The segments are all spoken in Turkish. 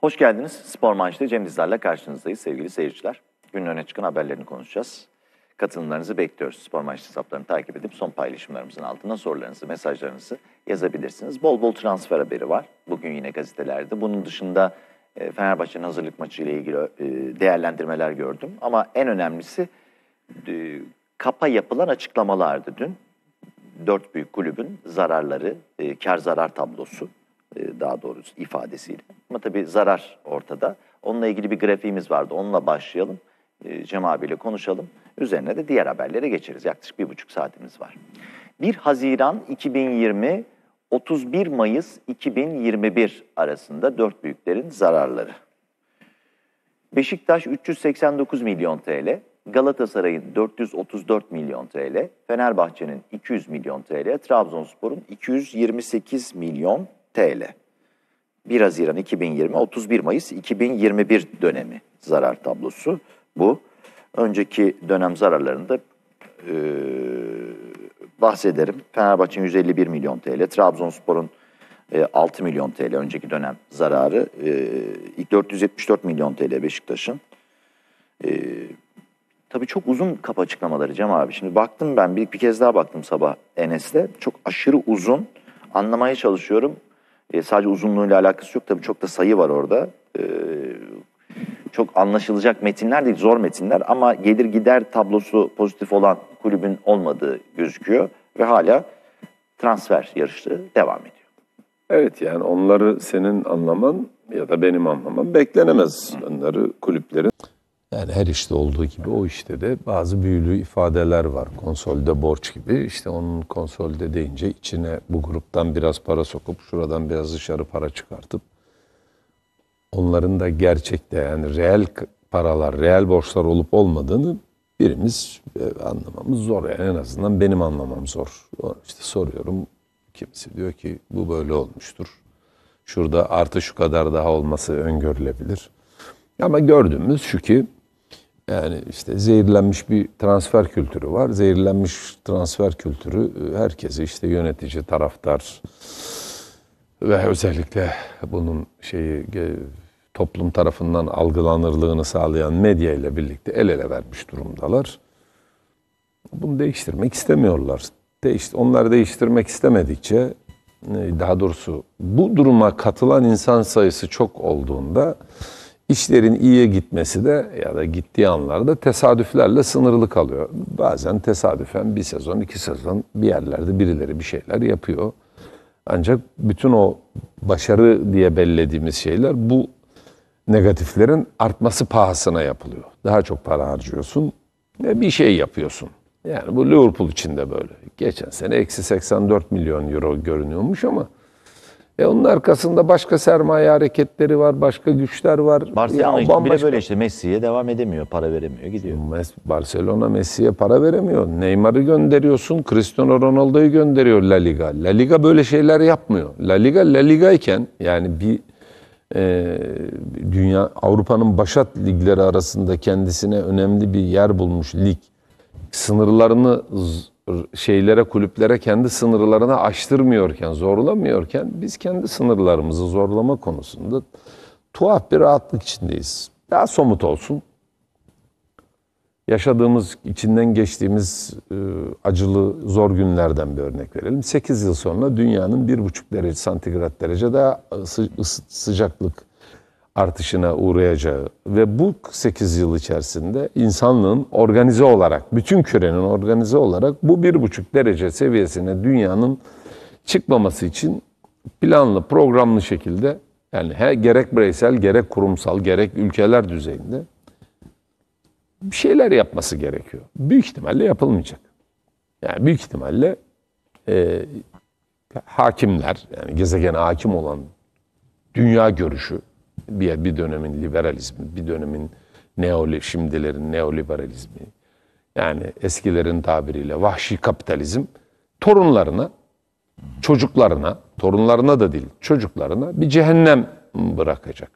Hoş geldiniz. Spor Manş'ta Cem Dizler'le karşınızdayız sevgili seyirciler. Günün öne çıkan haberlerini konuşacağız. Katılımlarınızı bekliyoruz. Spor Manş'ta hesaplarını takip edip son paylaşımlarımızın altına sorularınızı, mesajlarınızı yazabilirsiniz. Bol bol transfer haberi var. Bugün yine gazetelerde. Bunun dışında e, Fenerbahçe'nin hazırlık maçı ile ilgili e, değerlendirmeler gördüm. Ama en önemlisi e, kapa yapılan açıklamalardı dün. Dört büyük kulübün zararları, kar zarar tablosu. E, daha doğrusu ifadesiyle. Ama tabii zarar ortada. Onunla ilgili bir grafiğimiz vardı. Onunla başlayalım. E, Cem abiyle konuşalım. Üzerine de diğer haberlere geçeriz. Yaklaşık bir buçuk saatimiz var. 1 Haziran 2020, 31 Mayıs 2021 arasında dört büyüklerin zararları. Beşiktaş 389 milyon TL, Galatasaray'ın 434 milyon TL, Fenerbahçe'nin 200 milyon TL, Trabzonspor'un 228 milyon TL. 1 Haziran 2020, 31 Mayıs 2021 dönemi zarar tablosu bu. Önceki dönem zararlarında e, bahsederim. Fenerbahçe'nin 151 milyon TL, Trabzonspor'un e, 6 milyon TL önceki dönem zararı, e, 474 milyon TL Beşiktaş'ın. E, tabii çok uzun kapı açıklamaları Cem abi. Şimdi baktım ben bir, bir kez daha baktım sabah Enes'le. Çok aşırı uzun. Anlamaya çalışıyorum. E, sadece uzunluğuyla alakası yok tabii çok da sayı var orada. E, çok anlaşılacak metinler değil, zor metinler ama gelir gider tablosu pozitif olan kulübün olmadığı gözüküyor ve hala transfer yarışı devam ediyor. Evet yani onları senin anlaman ya da benim anlamam beklenemez. Onları kulüplerin yani her işte olduğu gibi o işte de bazı büyülü ifadeler var. Konsolde borç gibi. işte onun konsolde deyince içine bu gruptan biraz para sokup şuradan biraz dışarı para çıkartıp onların da gerçekte yani reel paralar, reel borçlar olup olmadığını birimiz e, anlamamız zor. Yani en azından benim anlamam zor. İşte soruyorum kimisi diyor ki bu böyle olmuştur. Şurada artı şu kadar daha olması öngörülebilir. Ama gördüğümüz şu ki yani işte zehirlenmiş bir transfer kültürü var. Zehirlenmiş transfer kültürü e, herkesi işte yönetici, taraftar ve özellikle bunun şeyi toplum tarafından algılanırlığını sağlayan medya ile birlikte el ele vermiş durumdalar. Bunu değiştirmek istemiyorlar. Değiş, onlar değiştirmek istemedikçe e, daha doğrusu bu duruma katılan insan sayısı çok olduğunda İşlerin iyiye gitmesi de ya da gittiği anlarda tesadüflerle sınırlı kalıyor. Bazen tesadüfen bir sezon, iki sezon bir yerlerde birileri bir şeyler yapıyor. Ancak bütün o başarı diye bellediğimiz şeyler bu negatiflerin artması pahasına yapılıyor. Daha çok para harcıyorsun ve bir şey yapıyorsun. Yani bu Liverpool için de böyle. Geçen sene eksi 84 milyon euro görünüyormuş ama e onun arkasında başka sermaye hareketleri var, başka güçler var. Barcelona işte bambaşka... bile böyle işte Messi'ye devam edemiyor, para veremiyor, gidiyor. Barcelona Messi'ye para veremiyor. Neymar'ı gönderiyorsun, Cristiano Ronaldo'yu gönderiyor La Liga. La Liga böyle şeyler yapmıyor. La Liga La Liga iken yani bir e, dünya Avrupa'nın başat ligleri arasında kendisine önemli bir yer bulmuş lig sınırlarını şeylere, kulüplere kendi sınırlarını aştırmıyorken, zorlamıyorken biz kendi sınırlarımızı zorlama konusunda tuhaf bir rahatlık içindeyiz. Daha somut olsun. Yaşadığımız, içinden geçtiğimiz e, acılı, zor günlerden bir örnek verelim. 8 yıl sonra dünyanın 1,5 derece santigrat derece daha sı sıcaklık artışına uğrayacağı ve bu 8 yıl içerisinde insanlığın organize olarak, bütün kürenin organize olarak bu 1,5 derece seviyesine dünyanın çıkmaması için planlı, programlı şekilde yani he, gerek bireysel, gerek kurumsal, gerek ülkeler düzeyinde bir şeyler yapması gerekiyor. Büyük ihtimalle yapılmayacak. Yani büyük ihtimalle e, hakimler, yani gezegene hakim olan dünya görüşü, bir, bir dönemin liberalizmi, bir dönemin neoli, şimdilerin neoliberalizmi, yani eskilerin tabiriyle vahşi kapitalizm torunlarına, çocuklarına, torunlarına da değil, çocuklarına bir cehennem bırakacak.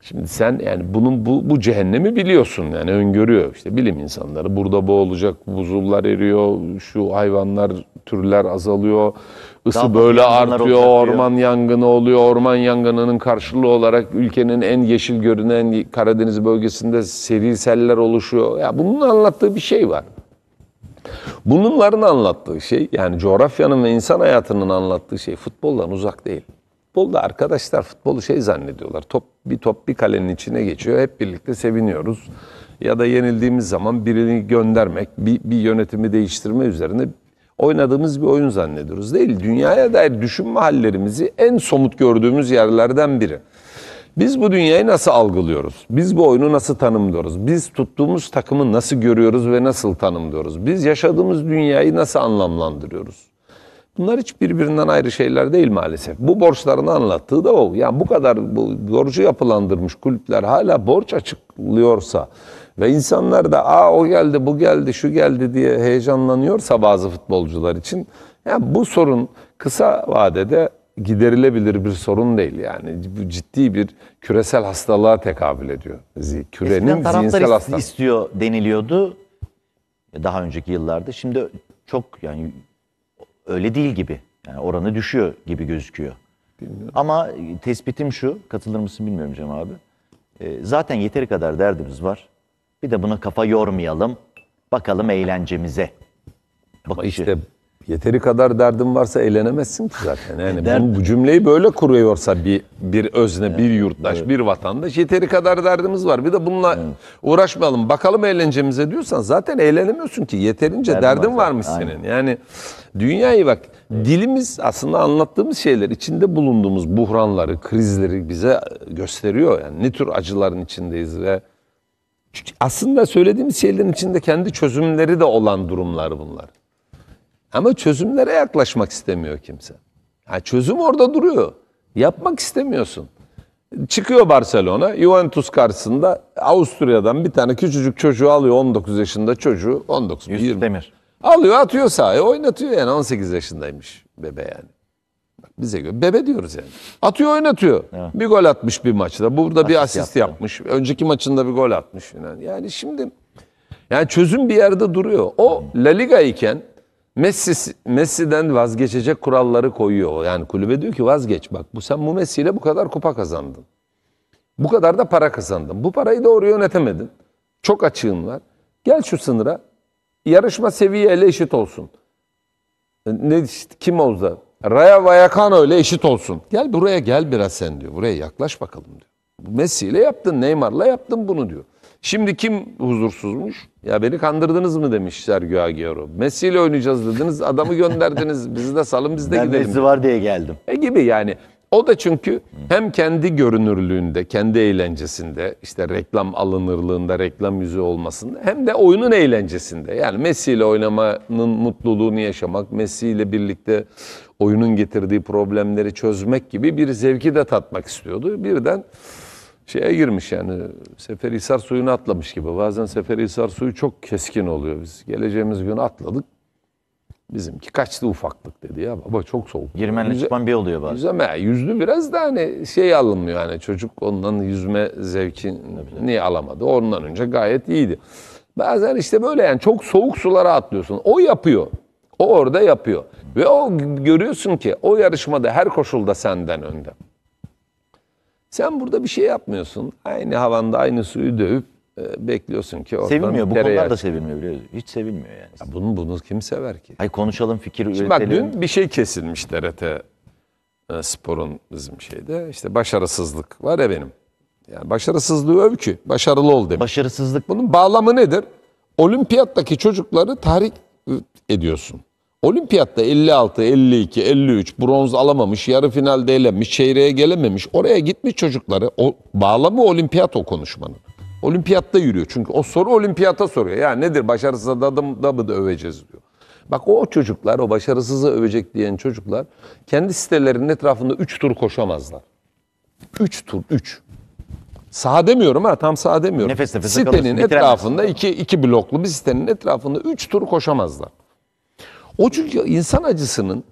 Şimdi sen yani bunun bu, bu cehennemi biliyorsun yani öngörüyor işte bilim insanları burada bu olacak buzullar eriyor şu hayvanlar türler azalıyor Isı böyle artıyor, orman yangını oluyor. Orman yangınının karşılığı olarak ülkenin en yeşil görünen Karadeniz bölgesinde seri seller oluşuyor. Ya bunun anlattığı bir şey var. Bunların anlattığı şey yani coğrafyanın ve insan hayatının anlattığı şey futboldan uzak değil. Futbolda arkadaşlar futbolu şey zannediyorlar. Top bir top bir kalenin içine geçiyor. Hep birlikte seviniyoruz. Ya da yenildiğimiz zaman birini göndermek, bir, bir yönetimi değiştirme üzerine oynadığımız bir oyun zannediyoruz değil. Dünyaya dair düşünme hallerimizi en somut gördüğümüz yerlerden biri. Biz bu dünyayı nasıl algılıyoruz? Biz bu oyunu nasıl tanımlıyoruz? Biz tuttuğumuz takımı nasıl görüyoruz ve nasıl tanımlıyoruz? Biz yaşadığımız dünyayı nasıl anlamlandırıyoruz? Bunlar hiç birbirinden ayrı şeyler değil maalesef. Bu borçlarını anlattığı da o. Yani bu kadar bu borcu yapılandırmış kulüpler hala borç açıklıyorsa ve insanlar da aa o geldi, bu geldi, şu geldi diye heyecanlanıyorsa bazı futbolcular için yani bu sorun kısa vadede giderilebilir bir sorun değil. Yani bu ciddi bir küresel hastalığa tekabül ediyor. Kürenin Eskiden zihinsel hastalığı. istiyor deniliyordu e, daha önceki yıllarda. Şimdi çok yani öyle değil gibi. Yani oranı düşüyor gibi gözüküyor. Bilmiyorum. Ama e, tespitim şu, katılır mısın bilmiyorum Cem abi. E, zaten yeteri kadar derdimiz var. Bir de buna kafa yormayalım. Bakalım eğlencemize. Bakışı. Ama işte yeteri kadar derdin varsa eğlenemezsin ki zaten. Yani ben bu cümleyi böyle kuruyorsa bir bir özne, evet. bir yurttaş, evet. bir vatandaş yeteri kadar derdimiz var. Bir de bununla evet. uğraşmayalım. Bakalım eğlencemize diyorsan zaten eğlenemiyorsun ki. Yeterince derdin, derdin var varmış Aynen. senin. Yani dünyayı bak dilimiz aslında anlattığımız şeyler içinde bulunduğumuz buhranları, krizleri bize gösteriyor. Yani ne tür acıların içindeyiz ve aslında söylediğimiz şeylerin içinde kendi çözümleri de olan durumlar bunlar. Ama çözümlere yaklaşmak istemiyor kimse. Ha, çözüm orada duruyor. Yapmak istemiyorsun. Çıkıyor Barcelona, Juventus karşısında Avusturya'dan bir tane küçücük çocuğu alıyor 19 yaşında çocuğu 19 20. Demir. Alıyor atıyor sahaya oynatıyor yani 18 yaşındaymış bebe yani bize göre bebe diyoruz yani. Atıyor oynatıyor. Evet. Bir gol atmış bir maçta. Burada asist bir asist yaptı. yapmış. Önceki maçında bir gol atmış falan. Yani şimdi yani çözüm bir yerde duruyor. O La Liga iken Messi Messi'den vazgeçecek kuralları koyuyor. Yani kulübe diyor ki vazgeç bak bu sen bu Messi ile bu kadar kupa kazandın. Bu kadar da para kazandın. Bu parayı doğru yönetemedin. Çok açığın var. Gel şu sınıra. Yarışma seviyeyle eşit olsun. E, ne kim olsa Raya Vallecano ile eşit olsun. Gel buraya gel biraz sen diyor. Buraya yaklaş bakalım diyor. Messi ile yaptın, Neymar'la yaptın bunu diyor. Şimdi kim huzursuzmuş? Ya beni kandırdınız mı demiş Sergio Agüero. Messi ile oynayacağız dediniz, adamı gönderdiniz. Bizi de salın biz de ben gidelim. Ben Messi var diye geldim. E gibi yani. O da çünkü hem kendi görünürlüğünde, kendi eğlencesinde, işte reklam alınırlığında, reklam yüzü olmasında hem de oyunun eğlencesinde. Yani Messi ile oynamanın mutluluğunu yaşamak, Messi ile birlikte oyunun getirdiği problemleri çözmek gibi bir zevki de tatmak istiyordu. Birden şeye girmiş yani Seferihisar suyunu atlamış gibi. Bazen Seferihisar suyu çok keskin oluyor. Biz geleceğimiz gün atladık, Bizimki kaçtı ufaklık dedi ya baba çok soğuk. Girmenle Yüze, çıkman bir oluyor bazen. Yüzeme, yüzdü biraz da hani şey alınmıyor yani çocuk ondan yüzme zevkini alamadı. Ondan önce gayet iyiydi. Bazen işte böyle yani çok soğuk sulara atlıyorsun. O yapıyor. O orada yapıyor. Ve o görüyorsun ki o yarışmada her koşulda senden önde. Sen burada bir şey yapmıyorsun. Aynı havanda aynı suyu dövüp ee, bekliyorsun ki oradan Sevilmiyor. Bu konular da sevilmiyor biliyoruz. Hiç sevilmiyor yani. Ya bunu, bunu kim sever ki? Hayır konuşalım fikir Şimdi üretelim. Bak dün bir şey kesilmiş TRT e, sporun bizim şeyde. İşte başarısızlık var ya benim. Yani başarısızlığı övkü. Başarılı ol demek. Başarısızlık. Bunun bağlamı nedir? Olimpiyattaki çocukları tahrik e, ediyorsun. Olimpiyatta 56, 52, 53 bronz alamamış, yarı finalde elenmiş, çeyreğe gelememiş. Oraya gitmiş çocukları. O, bağlamı olimpiyat o konuşmanın. Olimpiyatta yürüyor. Çünkü o soru olimpiyata soruyor. yani nedir başarısız adamı da mı da öveceğiz diyor. Bak o çocuklar, o başarısızı övecek diyen çocuklar kendi sitelerinin etrafında 3 tur koşamazlar. 3 tur, 3. Saha demiyorum ha, tam saha demiyorum. Nefes nefese Sitenin etrafında, iki, iki bloklu bir sitenin etrafında 3 tur koşamazlar. O çünkü insan acısının,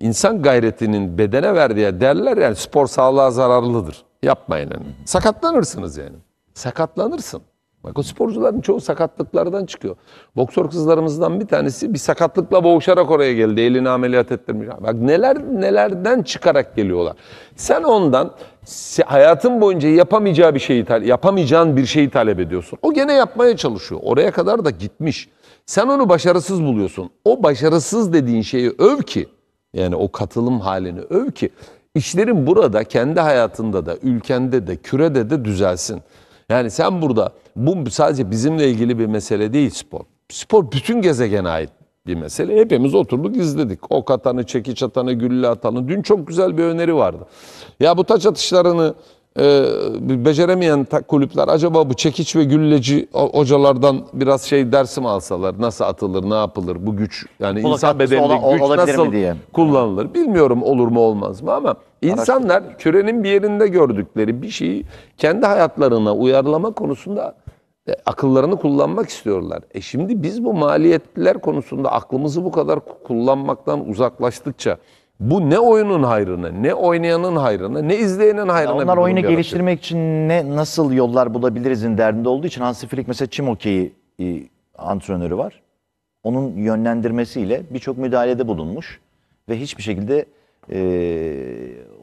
insan gayretinin bedene verdiği derler yani spor sağlığa zararlıdır. Yapmayın yani. Sakatlanırsınız yani sakatlanırsın. Bak o sporcuların çoğu sakatlıklardan çıkıyor. Boksör kızlarımızdan bir tanesi bir sakatlıkla boğuşarak oraya geldi. Elini ameliyat ettirmiş. Bak neler nelerden çıkarak geliyorlar. Sen ondan hayatın boyunca yapamayacağı bir şeyi yapamayacağın bir şeyi talep ediyorsun. O gene yapmaya çalışıyor. Oraya kadar da gitmiş. Sen onu başarısız buluyorsun. O başarısız dediğin şeyi öv ki yani o katılım halini öv ki işlerin burada kendi hayatında da ülkende de kürede de düzelsin. Yani sen burada bu sadece bizimle ilgili bir mesele değil spor. Spor bütün gezegene ait bir mesele. Hepimiz oturduk izledik. Ok atanı, çekiç atanı, gülle atanı. Dün çok güzel bir öneri vardı. Ya bu taç atışlarını ee, beceremeyen kulüpler acaba bu çekiç ve gülleci hocalardan biraz şey dersi mi alsalar? Nasıl atılır, ne yapılır? Bu güç yani Futbol insan bedeninde güç nasıl diye. kullanılır? Bilmiyorum olur mu olmaz mı ama insanlar Araştırma. kürenin bir yerinde gördükleri bir şeyi kendi hayatlarına uyarlama konusunda e, akıllarını kullanmak istiyorlar. E şimdi biz bu maliyetler konusunda aklımızı bu kadar kullanmaktan uzaklaştıkça bu ne oyunun hayrını, ne oynayanın hayrını, ne izleyenin hayrını. Ya onlar oyunu yaratıyor. geliştirmek için ne nasıl yollar bulabilirizin derdinde olduğu için Hansi Flick mesela çim hokeyi e, antrenörü var. Onun yönlendirmesiyle birçok müdahalede bulunmuş ve hiçbir şekilde e,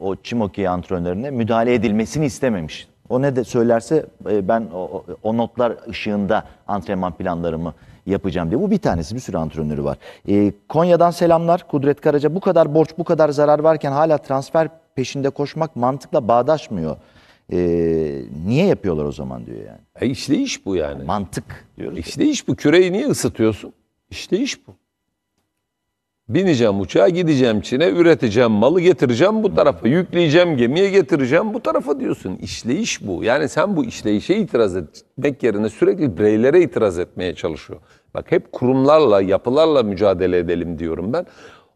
o çim hokeyi antrenörüne müdahale edilmesini istememiş. O ne de söylerse e, ben o, o notlar ışığında antrenman planlarımı yapacağım diye. Bu bir tanesi bir sürü antrenörü var. E, Konya'dan selamlar Kudret Karaca. Bu kadar borç bu kadar zarar varken hala transfer peşinde koşmak mantıkla bağdaşmıyor. E, niye yapıyorlar o zaman diyor yani. E işte iş bu yani. Mantık diyoruz. İşte iş bu. Küreyi niye ısıtıyorsun? İşte iş bu. Bineceğim uçağa, gideceğim Çin'e, üreteceğim malı, getireceğim bu tarafa, yükleyeceğim gemiye, getireceğim bu tarafa diyorsun. İşleyiş bu. Yani sen bu işleyişe itiraz etmek yerine sürekli bireylere itiraz etmeye çalışıyor. Bak hep kurumlarla, yapılarla mücadele edelim diyorum ben.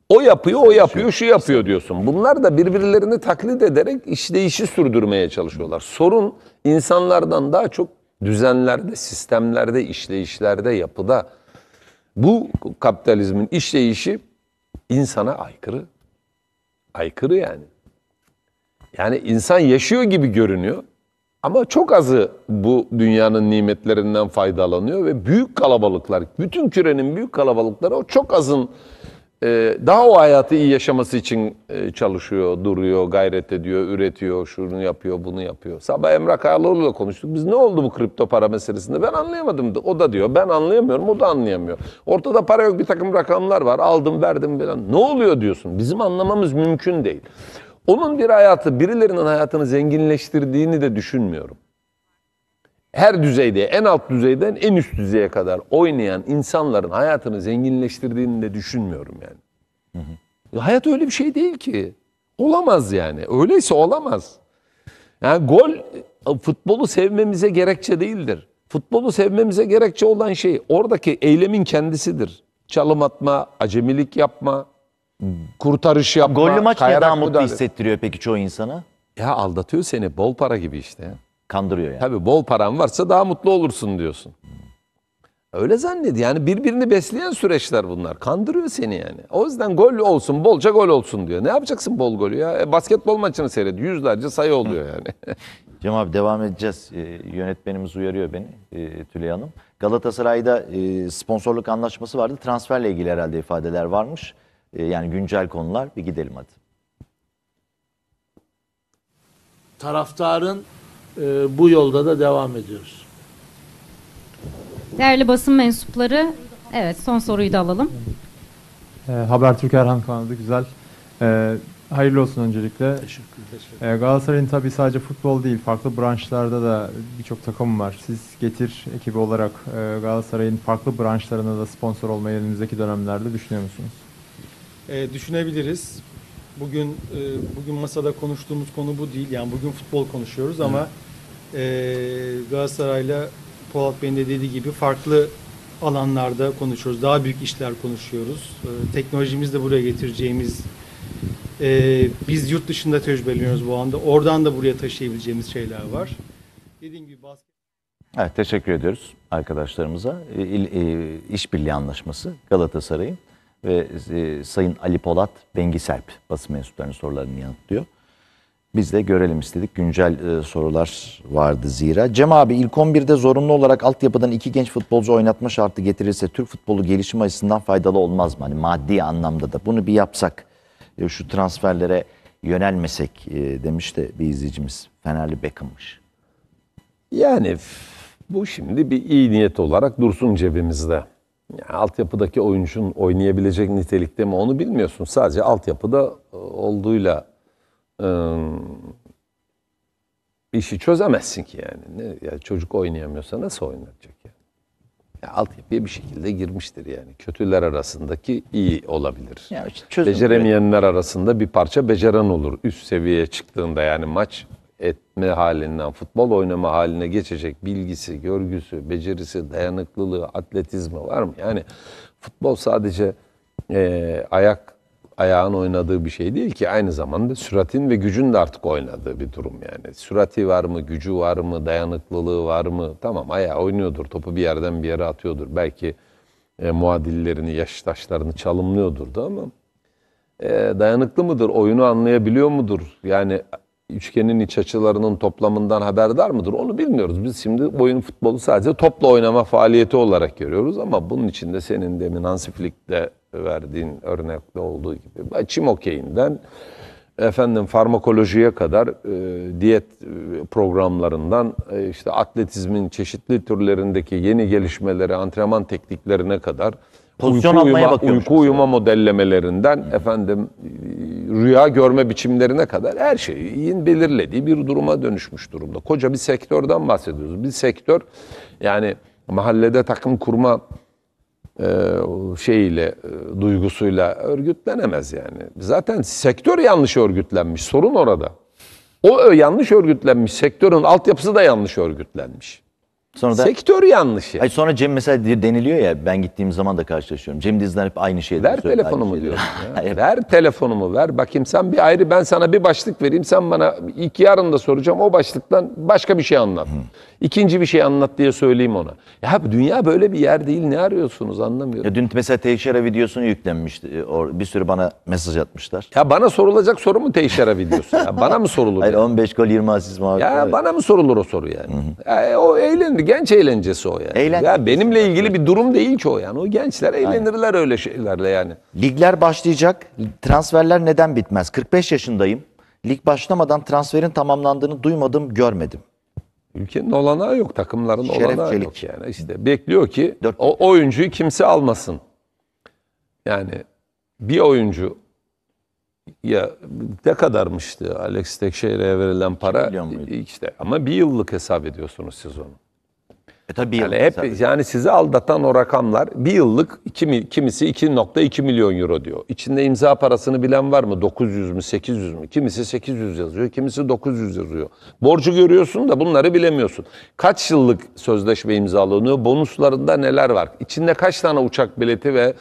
O yapıyor, o yapıyor, şey şu yapıyor diyorsun. Bunlar da birbirlerini taklit ederek işleyişi sürdürmeye çalışıyorlar. Sorun insanlardan daha çok düzenlerde, sistemlerde, işleyişlerde, yapıda. Bu kapitalizmin işleyişi insana aykırı. Aykırı yani. Yani insan yaşıyor gibi görünüyor ama çok azı bu dünyanın nimetlerinden faydalanıyor ve büyük kalabalıklar, bütün kürenin büyük kalabalıkları o çok azın ee, daha o hayatı iyi yaşaması için e, çalışıyor, duruyor, gayret ediyor, üretiyor, şunu yapıyor, bunu yapıyor. Sabah Emre Emrah ile konuştuk. Biz ne oldu bu kripto para meselesinde? Ben anlayamadım. O da diyor ben anlayamıyorum, o da anlayamıyor. Ortada para yok, bir takım rakamlar var. Aldım, verdim falan. Ne oluyor diyorsun? Bizim anlamamız mümkün değil. Onun bir hayatı, birilerinin hayatını zenginleştirdiğini de düşünmüyorum her düzeyde, en alt düzeyden en üst düzeye kadar oynayan insanların hayatını zenginleştirdiğini de düşünmüyorum yani. Hı hı. Hayat öyle bir şey değil ki. Olamaz yani. Öyleyse olamaz. Yani gol e, futbolu sevmemize gerekçe değildir. Futbolu sevmemize gerekçe olan şey oradaki eylemin kendisidir. Çalım atma, acemilik yapma, kurtarış yapma. Gollü maç niye daha mutlu hissettiriyor peki çoğu insana? Ya aldatıyor seni bol para gibi işte. Kandırıyor yani. Tabii bol paran varsa daha mutlu olursun diyorsun. Öyle zannedi yani birbirini besleyen süreçler bunlar. Kandırıyor seni yani. O yüzden gol olsun, bolca gol olsun diyor. Ne yapacaksın bol golü ya? E, basketbol maçını seyret. Yüzlerce sayı oluyor yani. Cem abi devam edeceğiz. E, yönetmenimiz uyarıyor beni e, Tülay Hanım. Galatasaray'da e, sponsorluk anlaşması vardı. Transferle ilgili herhalde ifadeler varmış. E, yani güncel konular. Bir gidelim hadi. Taraftarın e, bu yolda da devam ediyoruz. Değerli basın mensupları, evet son soruyu da alalım. E, ee, Habertürk Erhan kanalı güzel. E, hayırlı olsun öncelikle. Teşekkür ederim. E, Galatasaray'ın tabii sadece futbol değil, farklı branşlarda da birçok takım var. Siz Getir ekibi olarak e, Galatasaray'ın farklı branşlarına da sponsor olmayı önümüzdeki dönemlerde düşünüyor musunuz? E, düşünebiliriz bugün e, bugün masada konuştuğumuz konu bu değil. Yani bugün futbol konuşuyoruz ama e, Galatasaray'la Polat Bey'in de dediği gibi farklı alanlarda konuşuyoruz. Daha büyük işler konuşuyoruz. E, teknolojimizi de buraya getireceğimiz e, biz yurt dışında tecrübeleniyoruz bu anda. Oradan da buraya taşıyabileceğimiz şeyler var. Dediğim gibi basket Evet, teşekkür ediyoruz arkadaşlarımıza. İl, il, e, işbirliği anlaşması Galatasaray'ın ve e, Sayın Ali Polat, Bengi Serp basın mensuplarının sorularını yanıtlıyor. Biz de görelim istedik. Güncel e, sorular vardı zira. Cem abi ilk 11'de zorunlu olarak altyapıdan iki genç futbolcu oynatma şartı getirirse Türk futbolu gelişim açısından faydalı olmaz mı? Hani maddi anlamda da bunu bir yapsak e, şu transferlere yönelmesek e, demiş de bir izleyicimiz. Fenerli Beckham'mış. Yani bu şimdi bir iyi niyet olarak dursun cebimizde. Yani altyapıdaki oyuncunun oynayabilecek nitelikte mi onu bilmiyorsun. Sadece altyapıda e, olduğuyla bir e, işi çözemezsin ki yani. Ne, yani çocuk oynayamıyorsa nasıl oynatacak yani? yani altyapıya bir şekilde girmiştir yani. Kötüler arasındaki iyi olabilir. Ya Beceremeyenler arasında bir parça beceren olur. Üst seviyeye çıktığında yani maç etme halinden futbol oynama haline geçecek bilgisi, görgüsü, becerisi, dayanıklılığı, atletizmi var mı? Yani futbol sadece e, ayak ayağın oynadığı bir şey değil ki aynı zamanda süratin ve gücün de artık oynadığı bir durum yani. Sürati var mı, gücü var mı, dayanıklılığı var mı? Tamam ayağı oynuyordur, topu bir yerden bir yere atıyordur. Belki e, muadillerini, yaştaşlarını çalımlıyordur da ama e, dayanıklı mıdır, oyunu anlayabiliyor mudur? Yani üçgenin iç açılarının toplamından haberdar mıdır? Onu bilmiyoruz. Biz şimdi oyun futbolu sadece topla oynama faaliyeti olarak görüyoruz ama bunun içinde senin demin Hansiflik'te verdiğin örnekte olduğu gibi çim okeyinden efendim farmakolojiye kadar e, diyet e, programlarından e, işte atletizmin çeşitli türlerindeki yeni gelişmeleri, antrenman tekniklerine kadar Pozisyon uyku almaya uyuma, Uyku uyuma modellemelerinden Hı. efendim e, rüya görme biçimlerine kadar her şeyin belirlediği bir duruma dönüşmüş durumda. Koca bir sektörden bahsediyoruz. Bir sektör yani mahallede takım kurma e, şeyiyle e, duygusuyla örgütlenemez yani. Zaten sektör yanlış örgütlenmiş. Sorun orada. O yanlış örgütlenmiş sektörün altyapısı da yanlış örgütlenmiş. Sonra da Sektör yanlışı. Ay sonra Cem mesela de- deniliyor ya ben gittiğim zaman da karşılaşıyorum. Cem dizler hep aynı şeyleri Ver telefonumu diyor Ver telefonumu ver. Bakayım sen bir ayrı ben sana bir başlık vereyim. Sen bana iki yarın da soracağım. O başlıktan başka bir şey anlat. İkinci bir şey anlat diye söyleyeyim ona. Ya dünya böyle bir yer değil ne arıyorsunuz anlamıyorum. Ya dün mesela Teixeira videosunu yüklenmişti. E, bir sürü bana mesaj atmışlar. Ya bana sorulacak soru mu Teixeira videosu? Ya bana mı sorulur? Hayır yani? 15 gol 20 asist muhabbeti. Ya evet. bana mı sorulur o soru yani? Hı hı. Ya, e, o eğlendi. Genç eğlencesi o yani. Eğlendi. Ya benimle ilgili bir durum değil ki o yani. O gençler eğlenirler Aynen. öyle şeylerle yani. Ligler başlayacak. Transferler neden bitmez? 45 yaşındayım. Lig başlamadan transferin tamamlandığını duymadım, görmedim. Ülkenin olanağı yok, takımların Şeref olanağı Çelik. yok yani. İşte bekliyor ki o oyuncuyu kimse almasın. Yani bir oyuncu ya ne kadarmıştı Alex Tekşehir'e verilen para? 2 milyon muydu? işte ama bir yıllık hesap ediyorsunuz siz onu. E tabii yani hep sadece. yani sizi aldatan o rakamlar bir yıllık kimisi 2.2 milyon euro diyor. İçinde imza parasını bilen var mı? 900 mü 800 mü? Kimisi 800 yazıyor, kimisi 900 yazıyor. Borcu görüyorsun da bunları bilemiyorsun. Kaç yıllık sözleşme imzalanıyor? Bonuslarında neler var? İçinde kaç tane uçak bileti ve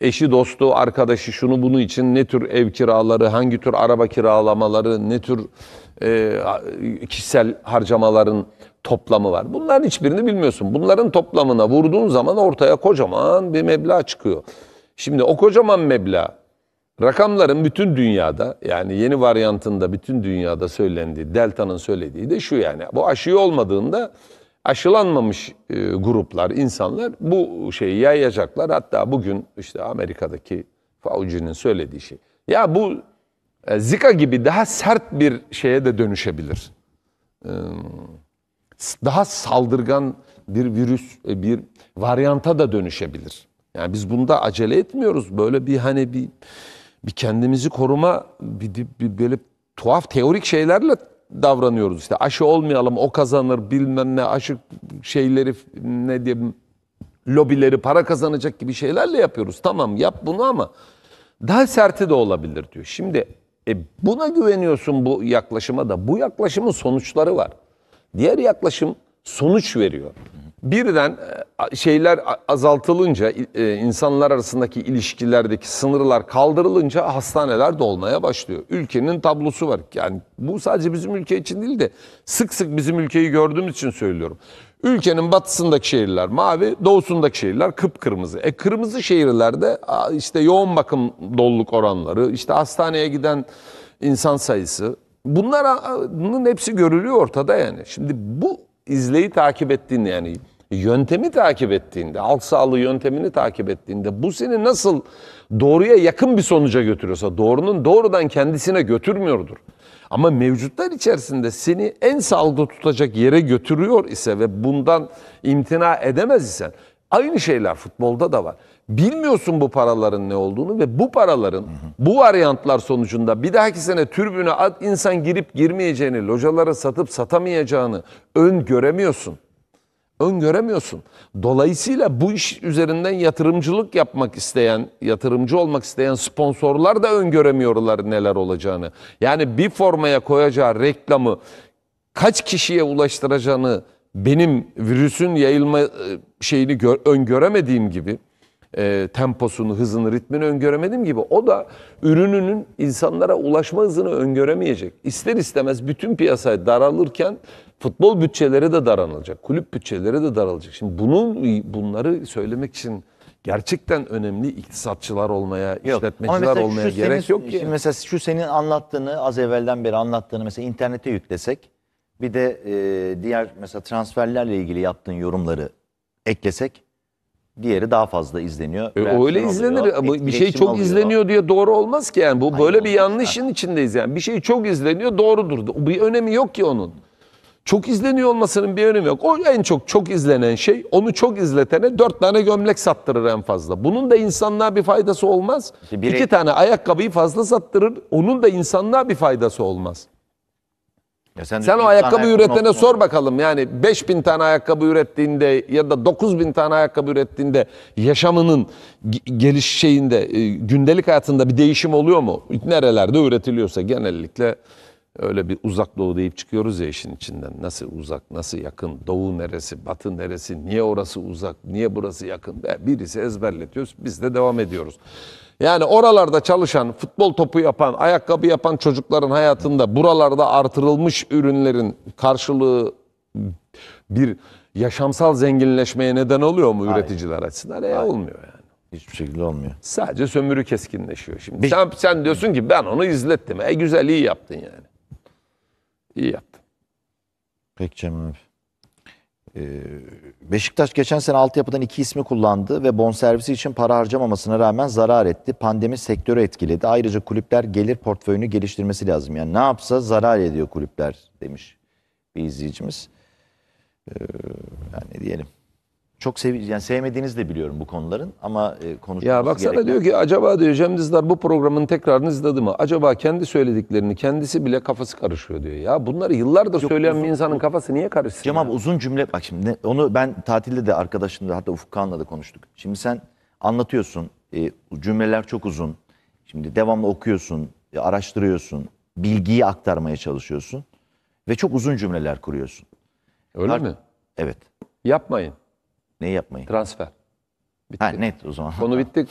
eşi, dostu, arkadaşı şunu bunu için ne tür ev kiraları, hangi tür araba kiralamaları, ne tür e, kişisel harcamaların toplamı var. Bunların hiçbirini bilmiyorsun. Bunların toplamına vurduğun zaman ortaya kocaman bir meblağ çıkıyor. Şimdi o kocaman meblağ rakamların bütün dünyada yani yeni varyantında bütün dünyada söylendiği, Delta'nın söylediği de şu yani. Bu aşıyı olmadığında aşılanmamış e, gruplar, insanlar bu şeyi yayacaklar. Hatta bugün işte Amerika'daki Fauci'nin söylediği şey. Ya bu e, Zika gibi daha sert bir şeye de dönüşebilir. Ee, daha saldırgan bir virüs, e, bir varyanta da dönüşebilir. Yani biz bunda acele etmiyoruz. Böyle bir hani bir bir kendimizi koruma bir, bir böyle tuhaf teorik şeylerle davranıyoruz. İşte aşı olmayalım, o kazanır bilmem ne aşı şeyleri ne diyeyim lobileri para kazanacak gibi şeylerle yapıyoruz. Tamam yap bunu ama daha serti de olabilir diyor. Şimdi e, buna güveniyorsun bu yaklaşıma da. Bu yaklaşımın sonuçları var. Diğer yaklaşım sonuç veriyor. Birden e, şeyler azaltılınca, e, insanlar arasındaki ilişkilerdeki sınırlar kaldırılınca hastaneler dolmaya başlıyor. Ülkenin tablosu var. Yani bu sadece bizim ülke için değil de sık sık bizim ülkeyi gördüğümüz için söylüyorum. Ülkenin batısındaki şehirler mavi, doğusundaki şehirler kıpkırmızı. E kırmızı şehirlerde işte yoğun bakım doluluk oranları, işte hastaneye giden insan sayısı, Bunların hepsi görülüyor ortada yani. Şimdi bu izleyi takip ettiğinde yani yöntemi takip ettiğinde, halk sağlığı yöntemini takip ettiğinde bu seni nasıl doğruya yakın bir sonuca götürüyorsa doğrunun doğrudan kendisine götürmüyordur. Ama mevcutlar içerisinde seni en sağlıklı tutacak yere götürüyor ise ve bundan imtina edemez isen aynı şeyler futbolda da var. Bilmiyorsun bu paraların ne olduğunu ve bu paraların hı hı. bu varyantlar sonucunda bir dahaki sene türbüne insan girip girmeyeceğini, localara satıp satamayacağını ön göremiyorsun. Ön göremiyorsun. Dolayısıyla bu iş üzerinden yatırımcılık yapmak isteyen, yatırımcı olmak isteyen sponsorlar da öngöremiyorlar neler olacağını. Yani bir formaya koyacağı reklamı kaç kişiye ulaştıracağını benim virüsün yayılma e, şeyini gör, öngöremediğim gibi e, temposunu, hızını, ritmini öngöremediğim gibi o da ürününün insanlara ulaşma hızını öngöremeyecek. İster istemez bütün piyasaya daralırken futbol bütçeleri de daralacak, kulüp bütçeleri de daralacak. Şimdi bunun bunları söylemek için gerçekten önemli iktisatçılar olmaya, yok. işletmeciler olmaya gerek senin, yok ki. Mesela şu senin anlattığını, az evvelden beri anlattığını mesela internete yüklesek, bir de e, diğer mesela transferlerle ilgili yaptığın yorumları eklesek diğeri daha fazla izleniyor. E, öyle izlenir ama bir şey çok oluyor. izleniyor diye doğru olmaz ki yani. Bu Hayır, böyle bir yanlışın içindeyiz yani. Bir şey çok izleniyor doğrudur. Bir önemi yok ki onun. Çok izleniyor olmasının bir önemi yok. O en çok çok izlenen şey onu çok izletene dört tane gömlek sattırır en fazla. Bunun da insanlığa bir faydası olmaz. İşte biri- İki tane ayakkabıyı fazla sattırır. Onun da insanlığa bir faydası olmaz. Ya sen sen o ayakkabı üretene sor bakalım. Yani 5000 tane ayakkabı ürettiğinde ya da 9000 tane ayakkabı ürettiğinde yaşamının geliş şeyinde e, gündelik hayatında bir değişim oluyor mu? Nerelerde üretiliyorsa genellikle öyle bir uzak doğu deyip çıkıyoruz ya işin içinden. Nasıl uzak, nasıl yakın, doğu neresi, batı neresi, niye orası uzak, niye burası yakın? Birisi ezberletiyoruz, biz de devam ediyoruz. Yani oralarda çalışan, futbol topu yapan, ayakkabı yapan çocukların hayatında buralarda artırılmış ürünlerin karşılığı bir yaşamsal zenginleşmeye neden oluyor mu Hayır. üreticiler açısından? E, Hayır. olmuyor yani. Hiçbir şekilde olmuyor. Sadece sömürü keskinleşiyor şimdi. Bir... Sen, sen diyorsun ki ben onu izlettim. E güzel iyi yaptın yani. İyi yaptın. Pek Cem abi. Ee, Beşiktaş geçen sene altyapıdan iki ismi kullandı ve bonservisi için para harcamamasına rağmen zarar etti. Pandemi sektörü etkiledi. Ayrıca kulüpler gelir portföyünü geliştirmesi lazım. Yani ne yapsa zarar ediyor kulüpler demiş bir izleyicimiz. Ee, yani diyelim. Çok sev yani sevmediğinizi de biliyorum bu konuların ama e, konuşmamız Ya bak sana diyor ki acaba diyor Cem Dizdar bu programın tekrarını izledi mi? Acaba kendi söylediklerini kendisi bile kafası karışıyor diyor. Ya bunları yıllardır Yok, söyleyen uzun, bir insanın kafası niye karışsın? Cem ya? uzun cümle bak şimdi onu ben tatilde de arkadaşımla hatta Ufuk Kağan'la da konuştuk. Şimdi sen anlatıyorsun e, cümleler çok uzun. Şimdi devamlı okuyorsun, e, araştırıyorsun, bilgiyi aktarmaya çalışıyorsun ve çok uzun cümleler kuruyorsun. Öyle Ar mi? Evet. Yapmayın. Neyi yapmayı? Transfer. Bitti. Ha net o zaman. Konu bitti.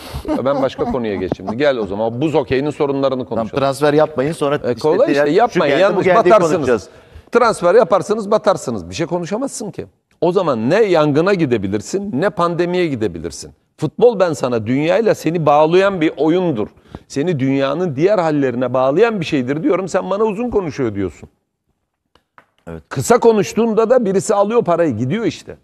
Ben başka konuya geçeyim. Gel o zaman buz okeyinin sorunlarını konuşalım. Tamam, transfer yapmayın sonra... E, kolay işte yapmayın geldi, yalnız batarsınız. Transfer yaparsınız batarsınız. Bir şey konuşamazsın ki. O zaman ne yangına gidebilirsin ne pandemiye gidebilirsin. Futbol ben sana dünyayla seni bağlayan bir oyundur. Seni dünyanın diğer hallerine bağlayan bir şeydir diyorum. Sen bana uzun konuşuyor diyorsun. Evet. Kısa konuştuğunda da birisi alıyor parayı gidiyor işte.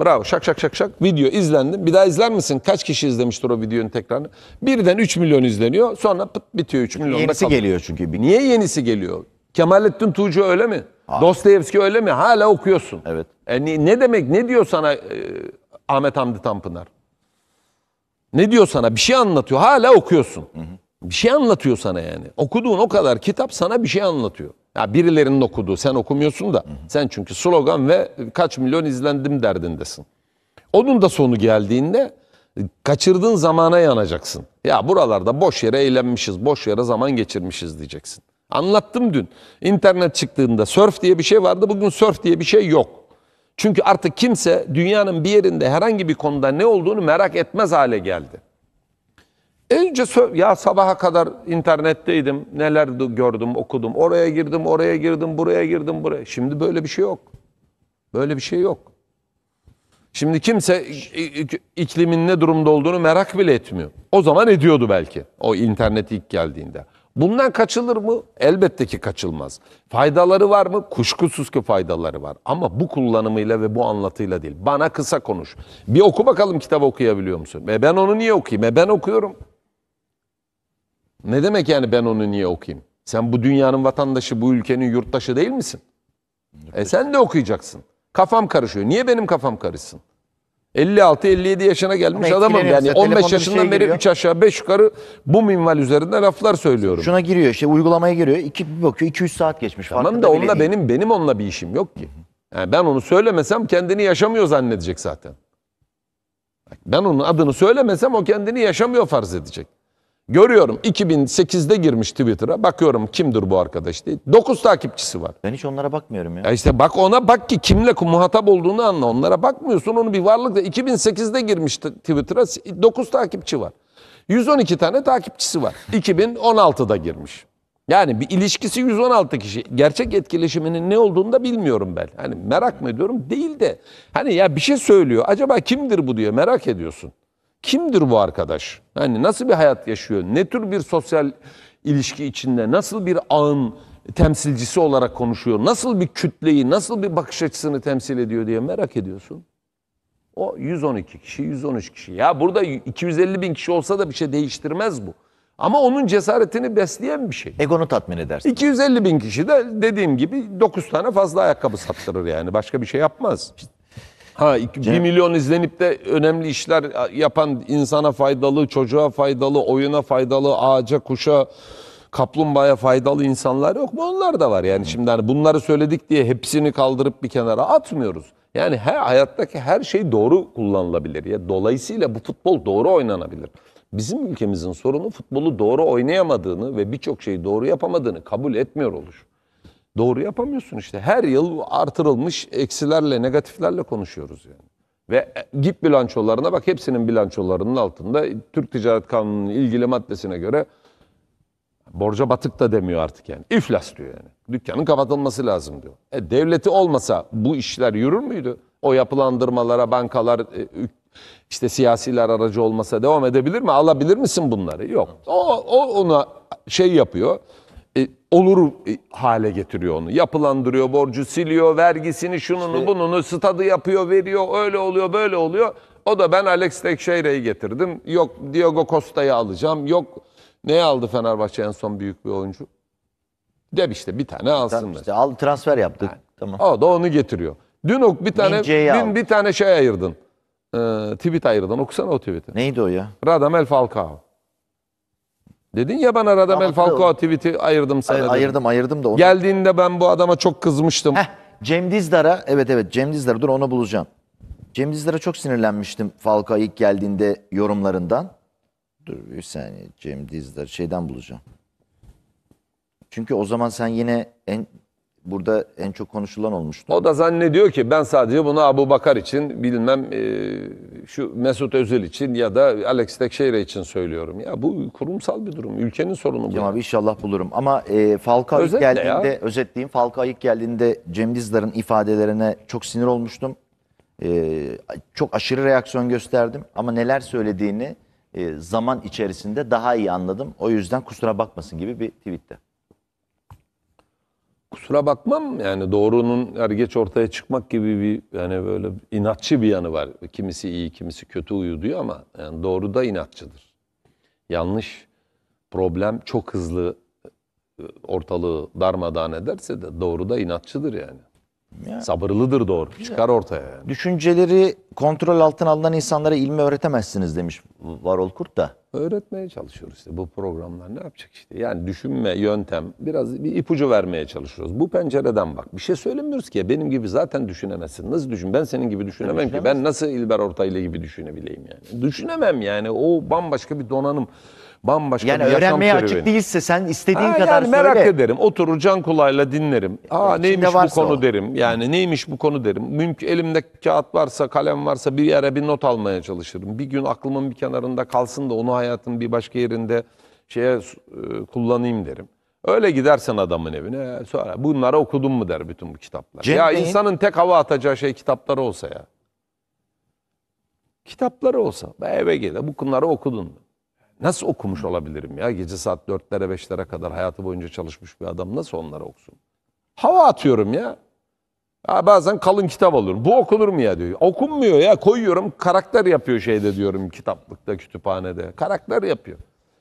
Bravo şak şak şak şak video izlendi. Bir daha izler misin? Kaç kişi izlemiştir o videonun tekrarını? Birden 3 milyon izleniyor sonra pıt bitiyor 3 milyon. Yenisi kalıyor. geliyor çünkü. Niye yenisi geliyor? Kemalettin Tuğcu öyle mi? Hayır. Ah. Dostoyevski öyle mi? Hala okuyorsun. Evet. E, ne, ne demek ne diyor sana e, Ahmet Hamdi Tanpınar? Ne diyor sana? Bir şey anlatıyor. Hala okuyorsun. Hı hı. Bir şey anlatıyor sana yani. Okuduğun o kadar kitap sana bir şey anlatıyor. Ya birilerinin okuduğu sen okumuyorsun da sen çünkü slogan ve kaç milyon izlendim derdindesin. Onun da sonu geldiğinde e, kaçırdığın zamana yanacaksın. Ya buralarda boş yere eğlenmişiz, boş yere zaman geçirmişiz diyeceksin. Anlattım dün. İnternet çıktığında surf diye bir şey vardı. Bugün surf diye bir şey yok. Çünkü artık kimse dünyanın bir yerinde herhangi bir konuda ne olduğunu merak etmez hale geldi. Önce ya sabaha kadar internetteydim, neler gördüm, okudum. Oraya girdim, oraya girdim, buraya girdim, buraya. Şimdi böyle bir şey yok. Böyle bir şey yok. Şimdi kimse iklimin ne durumda olduğunu merak bile etmiyor. O zaman ediyordu belki o internet ilk geldiğinde. Bundan kaçılır mı? Elbette ki kaçılmaz. Faydaları var mı? Kuşkusuz ki faydaları var. Ama bu kullanımıyla ve bu anlatıyla değil. Bana kısa konuş. Bir oku bakalım kitap okuyabiliyor musun? E ben onu niye okuyayım? E ben okuyorum. Ne demek yani ben onu niye okuyayım? Sen bu dünyanın vatandaşı, bu ülkenin yurttaşı değil misin? E sen de okuyacaksın. Kafam karışıyor. Niye benim kafam karışsın? 56-57 yaşına gelmiş adamım yani. Telefonda 15 şey yaşından beri 3 aşağı 5 yukarı bu minval üzerinde laflar söylüyorum. Şuna giriyor işte uygulamaya giriyor. İki bir bakıyor 2-3 saat geçmiş. Tamam da Farkında onunla benim benim onunla bir işim yok ki. Yani ben onu söylemesem kendini yaşamıyor zannedecek zaten. Ben onun adını söylemesem o kendini yaşamıyor farz edecek. Görüyorum 2008'de girmiş Twitter'a. Bakıyorum kimdir bu arkadaş diye. 9 takipçisi var. Ben hiç onlara bakmıyorum ya. ya işte bak ona bak ki kimle muhatap olduğunu anla. Onlara bakmıyorsun. Onu bir varlıkla 2008'de girmiş Twitter'a 9 takipçi var. 112 tane takipçisi var. 2016'da girmiş. Yani bir ilişkisi 116 kişi. Gerçek etkileşiminin ne olduğunu da bilmiyorum ben. Hani merak mı ediyorum? Değil de. Hani ya bir şey söylüyor. Acaba kimdir bu diyor merak ediyorsun. Kimdir bu arkadaş? Yani nasıl bir hayat yaşıyor? Ne tür bir sosyal ilişki içinde? Nasıl bir ağın temsilcisi olarak konuşuyor? Nasıl bir kütleyi, nasıl bir bakış açısını temsil ediyor diye merak ediyorsun. O 112 kişi, 113 kişi. Ya burada 250 bin kişi olsa da bir şey değiştirmez bu. Ama onun cesaretini besleyen bir şey. Egonu tatmin edersin. 250 bin kişi de dediğim gibi 9 tane fazla ayakkabı sattırır yani. Başka bir şey yapmaz. Ha 1 milyon izlenip de önemli işler yapan insana faydalı, çocuğa faydalı, oyuna faydalı, ağaca, kuşa, kaplumbağaya faydalı insanlar yok mu? Onlar da var yani. Şimdi hani bunları söyledik diye hepsini kaldırıp bir kenara atmıyoruz. Yani her hayattaki her şey doğru kullanılabilir ya. Dolayısıyla bu futbol doğru oynanabilir. Bizim ülkemizin sorunu futbolu doğru oynayamadığını ve birçok şeyi doğru yapamadığını kabul etmiyor oluş. Doğru yapamıyorsun işte. Her yıl artırılmış eksilerle, negatiflerle konuşuyoruz yani. Ve e, git bilançolarına bak hepsinin bilançolarının altında Türk Ticaret Kanunu'nun ilgili maddesine göre borca batık da demiyor artık yani. İflas diyor yani. Dükkanın kapatılması lazım diyor. E, devleti olmasa bu işler yürür müydü? O yapılandırmalara bankalar e, işte siyasiler aracı olmasa devam edebilir mi? Alabilir misin bunları? Yok. O, o ona şey yapıyor olur e, hale getiriyor onu. Yapılandırıyor, borcu siliyor, vergisini, şununu, işte, bununu, stadı yapıyor, veriyor, öyle oluyor, böyle oluyor. O da ben Alex Teixeira'yı getirdim. Yok Diego Costa'yı alacağım. Yok ne aldı Fenerbahçe en son büyük bir oyuncu? De işte bir tane alsınlar. Tamam al transfer yaptık. Yani. Tamam. O da onu getiriyor. Dün ok bir tane dün bir tane şey ayırdın. Ee, tweet ayırdın. Okusana o tweet'i. Neydi o ya? Radamel Falcao. Dedin ya ben arada Ama Mel tweet'i ayırdım sana. Ay, ayırdım ayırdım da. Onu... Geldiğinde ben bu adama çok kızmıştım. Heh, Cem Dizdar'a evet evet Cem Dizdar'a dur onu bulacağım. Cem Dizdar'a çok sinirlenmiştim Falcao ilk geldiğinde yorumlarından. Dur bir saniye Cem Dizdar şeyden bulacağım. Çünkü o zaman sen yine en burada en çok konuşulan olmuştu. O da zannediyor ki ben sadece bunu Abu Bakar için bilmem e, şu Mesut Özil için ya da Alex Tekşehir'e için söylüyorum. Ya bu kurumsal bir durum. Ülkenin sorunu bu. Abi inşallah bulurum. Ama e, Falcao ilk geldiğinde, ya. özetleyeyim. Falcao ilk geldiğinde Cem Dizdar'ın ifadelerine çok sinir olmuştum. E, çok aşırı reaksiyon gösterdim. Ama neler söylediğini e, zaman içerisinde daha iyi anladım. O yüzden kusura bakmasın gibi bir tweette kusura bakmam yani doğrunun er geç ortaya çıkmak gibi bir yani böyle inatçı bir yanı var. Kimisi iyi, kimisi kötü uyu diyor ama yani doğru da inatçıdır. Yanlış problem çok hızlı e, ortalığı darmadağın ederse de doğru da inatçıdır yani. Ya. Sabırlıdır doğru. Çıkar ortaya yani. Düşünceleri kontrol altına alınan insanlara ilmi öğretemezsiniz demiş Varol Kurt da. Öğretmeye çalışıyoruz işte bu programlar ne yapacak işte. Yani düşünme, yöntem biraz bir ipucu vermeye çalışıyoruz. Bu pencereden bak bir şey söylemiyoruz ki benim gibi zaten düşünemezsin. Nasıl düşün? Ben senin gibi düşünemem ki. Ben nasıl İlber Ortaylı gibi düşünebileyim yani. Düşünemem yani o bambaşka bir donanım bambaşka yani bir yaşam öğrenmeye açık serüveni. değilse sen istediğin Ha, kadar yani söyle. merak ederim. Oturur can kulağıyla dinlerim. Aa İçinde neymiş bu konu o. derim. Yani neymiş bu konu derim. Mümkün elimde kağıt varsa, kalem varsa bir yere bir not almaya çalışırım. Bir gün aklımın bir kenarında kalsın da onu hayatın bir başka yerinde şeye e, kullanayım derim. Öyle gidersen adamın evine e, sonra bunları okudun mu der bütün bu kitaplar. Cem ya Bey'in- insanın tek hava atacağı şey kitapları olsa ya. Kitapları olsa. Ben eve gelir bunları okudun mu? Nasıl okumuş olabilirim ya? Gece saat dörtlere beşlere kadar hayatı boyunca çalışmış bir adam nasıl onları okusun? Hava atıyorum ya. ya bazen kalın kitap alıyorum. Bu okunur mu ya diyor. Okunmuyor ya koyuyorum karakter yapıyor şeyde diyorum kitaplıkta kütüphanede. Karakter yapıyor.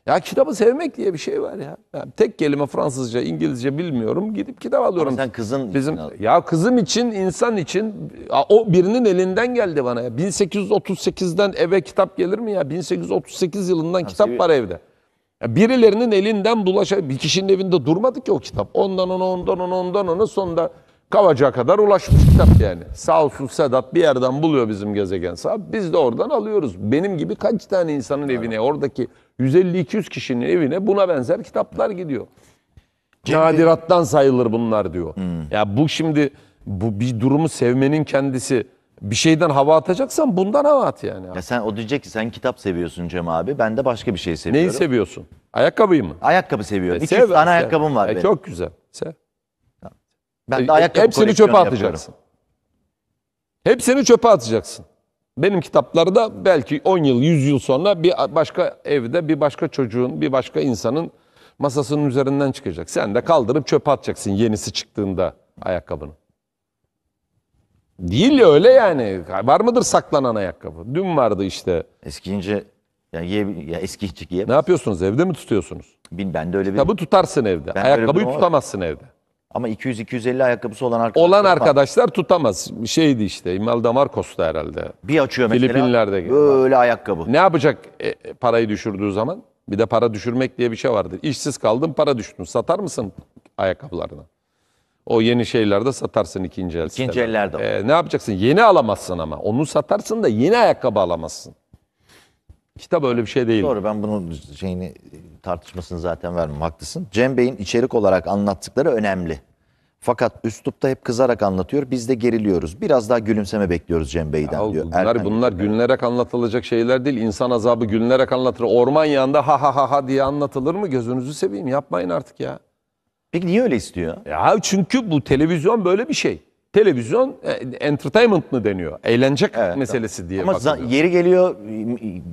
Ya kitabı sevmek diye bir şey var ya. Yani tek kelime Fransızca, İngilizce bilmiyorum. Gidip kitap alıyorum. Ama sen kızın Bizim, için Ya kızım için, insan için. O birinin elinden geldi bana ya. 1838'den eve kitap gelir mi ya? 1838 yılından ha, kitap seviyorum. var evde. Ya birilerinin elinden bulaşa bir kişinin evinde durmadı ki o kitap. Ondan ona, ondan ona, ondan ona sonunda Kavacığa kadar ulaşmış kitap yani. Sağ olsun Sedat bir yerden buluyor bizim gezegen sahip. Biz de oradan alıyoruz. Benim gibi kaç tane insanın evine, oradaki 150-200 kişinin evine buna benzer kitaplar gidiyor. Nadirattan sayılır bunlar diyor. Ya bu şimdi bu bir durumu sevmenin kendisi. Bir şeyden hava atacaksan bundan hava at yani. Ya sen o diyecek ki sen kitap seviyorsun Cem abi. Ben de başka bir şey seviyorum. Neyi seviyorsun? Ayakkabıyı mı? Ayakkabı seviyorum. 200 e, Sev- tane ayakkabım var E, benim. çok güzel. Sev. Ben e, de ayakkabı Hepsini çöpe atacaksın. Yaparsın. Hepsini çöpe atacaksın. Benim kitapları da belki 10 yıl, 100 yıl sonra bir başka evde bir başka çocuğun, bir başka insanın masasının üzerinden çıkacak. Sen de kaldırıp çöpe atacaksın yenisi çıktığında ayakkabını. Değil ya öyle yani. Var mıdır saklanan ayakkabı? Dün vardı işte. Eskince, yani ye, ya eskiyince giyemez. Ne yapıyorsunuz? Evde mi tutuyorsunuz? Bin ben de öyle bir. Tabii tutarsın evde. Ben Ayakkabıyı tutamazsın evde. Ama 200-250 ayakkabısı olan arkadaşlar. Olan arkadaşlar tutamaz. Şeydi işte İmal Damarcos'ta herhalde. Bir açıyor mesela. Filipinler'de. Böyle ayakkabı. Ne yapacak e, e, parayı düşürdüğü zaman? Bir de para düşürmek diye bir şey vardır. İşsiz kaldın para düştün. Satar mısın ayakkabılarını? O yeni şeylerde satarsın ikinci el. İkinci ellerde. Ee, ne yapacaksın? Yeni alamazsın ama. Onu satarsın da yeni ayakkabı alamazsın. Kitap öyle bir şey değil. Doğru ben bunun şeyini tartışmasını zaten vermem haklısın. Cem Bey'in içerik olarak anlattıkları önemli. Fakat üslupta hep kızarak anlatıyor. Biz de geriliyoruz. Biraz daha gülümseme bekliyoruz Cem Bey'den Ya diyor. bunlar bunlar günlerek anlatılacak şeyler değil. İnsan azabı günlerek anlatır. Orman yanında ha ha ha ha diye anlatılır mı? Gözünüzü seveyim yapmayın artık ya. Peki niye öyle istiyor? Ya çünkü bu televizyon böyle bir şey televizyon e, entertainment mı deniyor? Eğlence Evet, meselesi diye Ama bakılıyor. za- yeri geliyor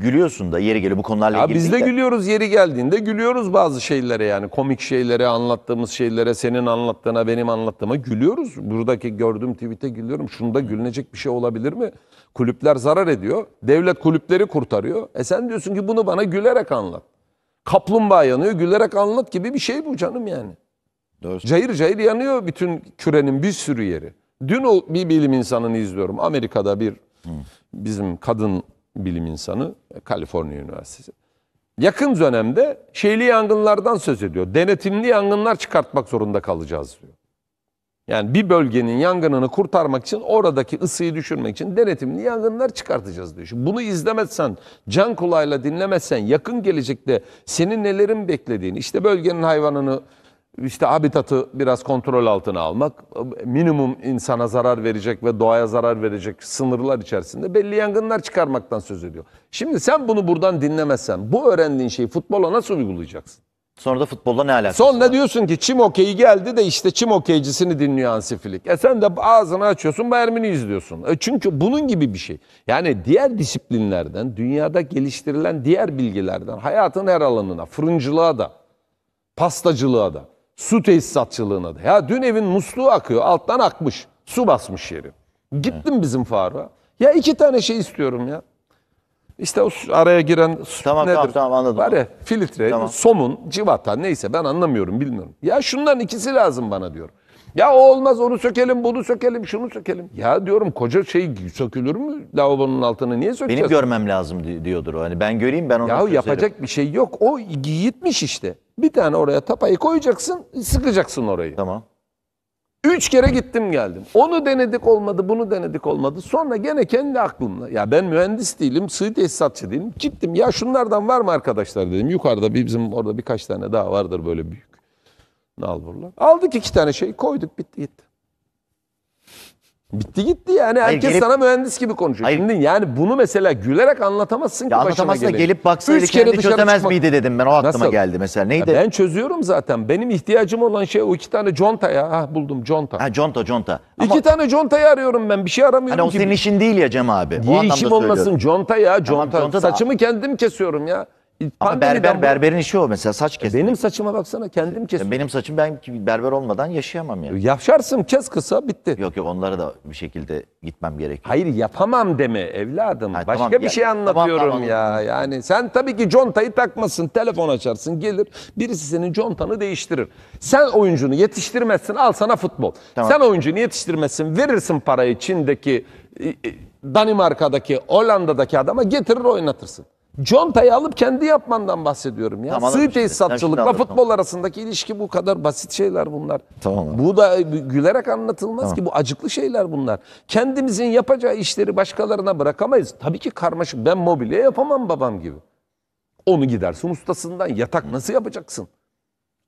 gülüyorsun da yeri geliyor bu konularla ilgili. biz de değil de. gülüyoruz yeri geldiğinde gülüyoruz bazı şeylere yani komik şeylere anlattığımız şeylere senin anlattığına benim anlattığıma gülüyoruz. Buradaki gördüğüm tweet'e gülüyorum. Şunda gülünecek bir şey olabilir mi? Kulüpler zarar ediyor. Devlet kulüpleri kurtarıyor. E sen diyorsun ki bunu bana gülerek anlat. Kaplumbağa yanıyor gülerek anlat gibi bir şey bu canım yani. Doğru. Cayır cayır yanıyor bütün kürenin bir sürü yeri. Dün bir bilim insanını izliyorum. Amerika'da bir bizim kadın bilim insanı Kaliforniya Üniversitesi. Yakın dönemde şeyli yangınlardan söz ediyor. Denetimli yangınlar çıkartmak zorunda kalacağız diyor. Yani bir bölgenin yangınını kurtarmak için oradaki ısıyı düşürmek için denetimli yangınlar çıkartacağız diyor. Şimdi bunu izlemezsen, can kulağıyla dinlemezsen yakın gelecekte senin nelerin beklediğini, işte bölgenin hayvanını işte habitatı biraz kontrol altına almak, minimum insana zarar verecek ve doğaya zarar verecek sınırlar içerisinde belli yangınlar çıkarmaktan söz ediyor. Şimdi sen bunu buradan dinlemezsen bu öğrendiğin şeyi futbola nasıl uygulayacaksın? Sonra da futbolla ne alakası Son ne diyorsun ki çim okeyi geldi de işte çim okeycisini dinliyor ansifilik. Flick. E sen de ağzını açıyorsun Bayern Münih'i izliyorsun. E çünkü bunun gibi bir şey. Yani diğer disiplinlerden, dünyada geliştirilen diğer bilgilerden, hayatın her alanına, fırıncılığa da, pastacılığa da, Su tesisatçılığına da. Ya dün evin musluğu akıyor. Alttan akmış. Su basmış yeri. Gittim evet. bizim Faruk'a. Ya iki tane şey istiyorum ya. İşte o araya giren su tamam, nedir? Tamam tamam anladım. Var ya filtre, tamam. somun, civata neyse ben anlamıyorum bilmiyorum. Ya şunların ikisi lazım bana diyor. Ya o olmaz onu sökelim, bunu sökelim, şunu sökelim. Ya diyorum koca şey sökülür mü lavabonun altını niye sökeceğiz? Benim görmem lazım diyordur o. Hani ben göreyim ben onu Ya çözerim. yapacak bir şey yok. O yiğitmiş işte. Bir tane oraya tapayı koyacaksın, sıkacaksın orayı. Tamam. Üç kere gittim geldim. Onu denedik olmadı, bunu denedik olmadı. Sonra gene kendi aklımla. Ya ben mühendis değilim, sığ tesisatçı değilim. Gittim ya şunlardan var mı arkadaşlar dedim. Yukarıda bir, bizim orada birkaç tane daha vardır böyle büyük nalburlar. Aldık iki tane şey koyduk bitti gitti. Bitti gitti yani. Hayır, Herkes gelip- sana mühendis gibi konuşuyor. Hayır. Şimdi yani bunu mesela gülerek anlatamazsın Ya başıma anlatamazsın gelip baksın. Üç kere dışarı çözemez çıkmak- miydi dedim ben o aklıma Nasıl? geldi mesela. Ya Neydi? Ben çözüyorum zaten. Benim ihtiyacım olan şey o iki tane conta ya. Ha buldum conta. Ha conta conta. Ama iki tane contayı arıyorum ben. Bir şey aramıyorum hani o ki. senin işin değil ya Cem abi. o Niye işim olmasın söylüyorum. conta ya conta. Tamam, conta da- Saçımı kendim kesiyorum ya. Ama berber bu- berberin işi o mesela saç e, kesmek. Benim saçıma baksana kendim Ya kesiyorum. E, benim saçım ben berber olmadan yaşayamam yani. Yaşarsın kes kısa bitti. Yok yok onlara da bir şekilde gitmem gerekiyor. Hayır yapamam deme evladım. Ha, Başka tamam, bir ya- şey anlatıyorum tamam, ya. Yani sen tabii ki contayı takmasın, telefon açarsın, gelir birisi senin contanı değiştirir. Sen oyuncunu yetiştirmezsin, al sana futbol. Tamam. Sen oyuncunu yetiştirmezsin, verirsin parayı Çin'deki, e, Danimarka'daki, Hollanda'daki adama getirir oynatırsın. Contayı alıp kendi yapmandan bahsediyorum ya. Tamam, Sığ işte. tesisatçılıkla futbol arasındaki ilişki bu kadar basit şeyler bunlar. Tamam. Bu da gülerek anlatılmaz tamam. ki bu acıklı şeyler bunlar. Kendimizin yapacağı işleri başkalarına bırakamayız. Tabii ki karmaşık. Ben mobilya yapamam babam gibi. Onu gidersin ustasından. Yatak nasıl yapacaksın?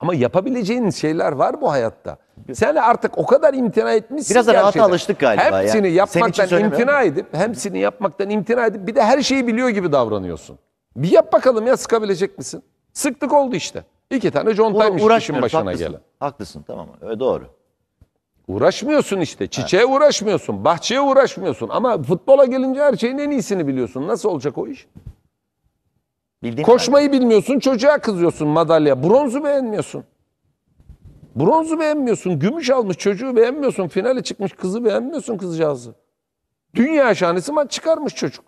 Ama yapabileceğin şeyler var bu hayatta. Sen artık o kadar imtina etmişsin. Biraz da rahat alıştık galiba. Hepsini ya. yapmaktan imtina edip, hepsini yapmaktan imtina edip bir de her şeyi biliyor gibi davranıyorsun. Bir yap bakalım ya sıkabilecek misin? Sıktık oldu işte. İki tane John Time'miş işin başına haklısın, gelen. Haklısın tamam öyle doğru. Uğraşmıyorsun işte. Çiçeğe evet. uğraşmıyorsun. Bahçeye uğraşmıyorsun. Ama futbola gelince her şeyin en iyisini biliyorsun. Nasıl olacak o iş? Bildiğim Koşmayı kadarıyla. bilmiyorsun, çocuğa kızıyorsun madalya. Bronzu beğenmiyorsun. Bronzu beğenmiyorsun, gümüş almış çocuğu beğenmiyorsun, finale çıkmış kızı beğenmiyorsun kızcağızı. Dünya şanesi maç çıkarmış çocuk.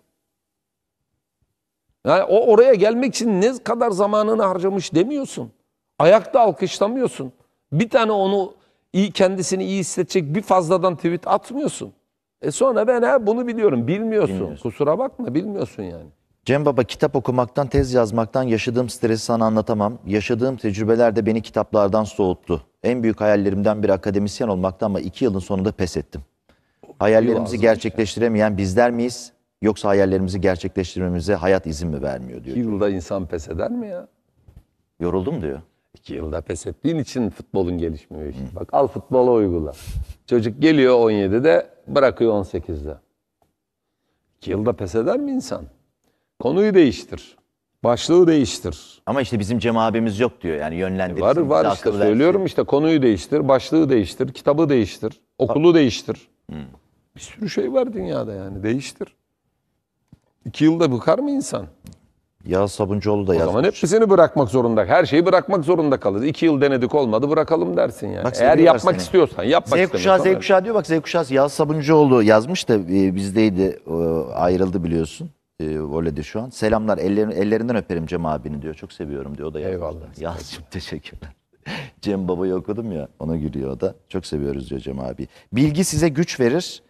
Yani o oraya gelmek için ne kadar zamanını harcamış demiyorsun. Ayakta alkışlamıyorsun. Bir tane onu iyi kendisini iyi hissedecek bir fazladan tweet atmıyorsun. E sonra ben ha bunu biliyorum. Bilmiyorsun. bilmiyorsun. Kusura bakma bilmiyorsun yani. Cem Baba kitap okumaktan, tez yazmaktan yaşadığım stresi sana anlatamam. Yaşadığım tecrübeler de beni kitaplardan soğuttu. En büyük hayallerimden bir akademisyen olmaktı ama iki yılın sonunda pes ettim. Hayallerimizi gerçekleştiremeyen bizler miyiz? Yoksa hayallerimizi gerçekleştirmemize hayat izin mi vermiyor diyor. İki yılda insan pes eder mi ya? Yoruldum diyor. İki yılda pes ettiğin için futbolun gelişmiyor işte. Hı. Bak al futbola uygula. Çocuk geliyor 17'de bırakıyor 18'de. İki yılda pes eder mi insan? Konuyu değiştir. Başlığı değiştir. Ama işte bizim Cem abimiz yok diyor yani yönlendirsin. Var var işte versin. söylüyorum işte konuyu değiştir, başlığı değiştir, kitabı değiştir, okulu değiştir. Hmm. Bir sürü şey var dünyada yani değiştir. İki yılda bıkar mı insan? Yağız Sabuncuoğlu da O yazmış. zaman hepsini bırakmak zorunda. Her şeyi bırakmak zorunda kalır. İki yıl denedik olmadı bırakalım dersin yani. Bak, Eğer yapmak seni. istiyorsan yapmak Z kuşağı, Z istemiyorsan. diyor bak Z kuşağı Yağız Sabuncuoğlu yazmış da e, bizdeydi ayrıldı biliyorsun e, voleyde şu an. Selamlar ellerin, ellerinden öperim Cem abini diyor. Çok seviyorum diyor. O da yazmış. Eyvallah. Yazcım teşekkürler. Cem Baba'yı okudum ya ona gülüyor o da. Çok seviyoruz diyor Cem abi. Bilgi size güç verir.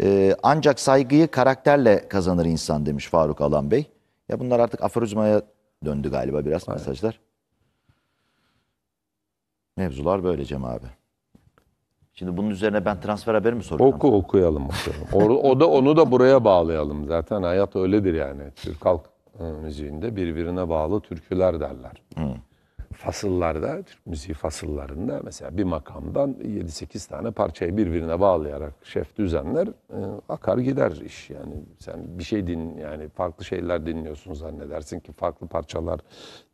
E, ancak saygıyı karakterle kazanır insan demiş Faruk Alan Bey. Ya bunlar artık aforizmaya döndü galiba biraz Aynen. mesajlar. Mevzular böyle Cem abi. Şimdi bunun üzerine ben transfer haberi mi soracağım? Oku okuyalım. okuyalım. o, o da onu da buraya bağlayalım zaten. Hayat öyledir yani. Türk halk e, müziğinde birbirine bağlı türküler derler. Hmm. Fasıllarda, Türk müziği fasıllarında mesela bir makamdan 7-8 tane parçayı birbirine bağlayarak şef düzenler e, akar gider iş yani. Sen bir şey din yani farklı şeyler dinliyorsun zannedersin ki farklı parçalar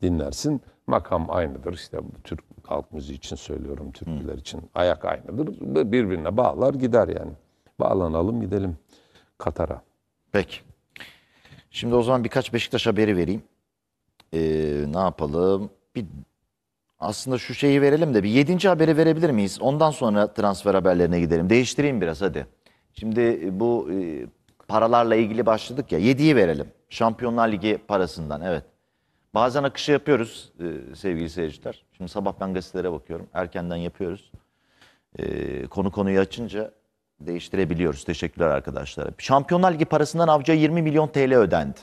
dinlersin. Makam aynıdır işte Türk halk müziği için söylüyorum, türküler için. Ayak aynıdır. Birbirine bağlar gider yani. Bağlanalım gidelim Katar'a. Peki. Şimdi o zaman birkaç Beşiktaş haberi vereyim. Ee, ne yapalım? Bir aslında şu şeyi verelim de bir yedinci haberi verebilir miyiz? Ondan sonra transfer haberlerine gidelim. Değiştireyim biraz hadi. Şimdi e, bu e, paralarla ilgili başladık ya. Yediyi verelim. Şampiyonlar Ligi parasından evet. Bazen akışı yapıyoruz e, sevgili seyirciler. Şimdi sabah ben gazetelere bakıyorum. Erkenden yapıyoruz. E, konu konuyu açınca değiştirebiliyoruz. Teşekkürler arkadaşlar. Şampiyonlar Ligi parasından Avcı'ya 20 milyon TL ödendi.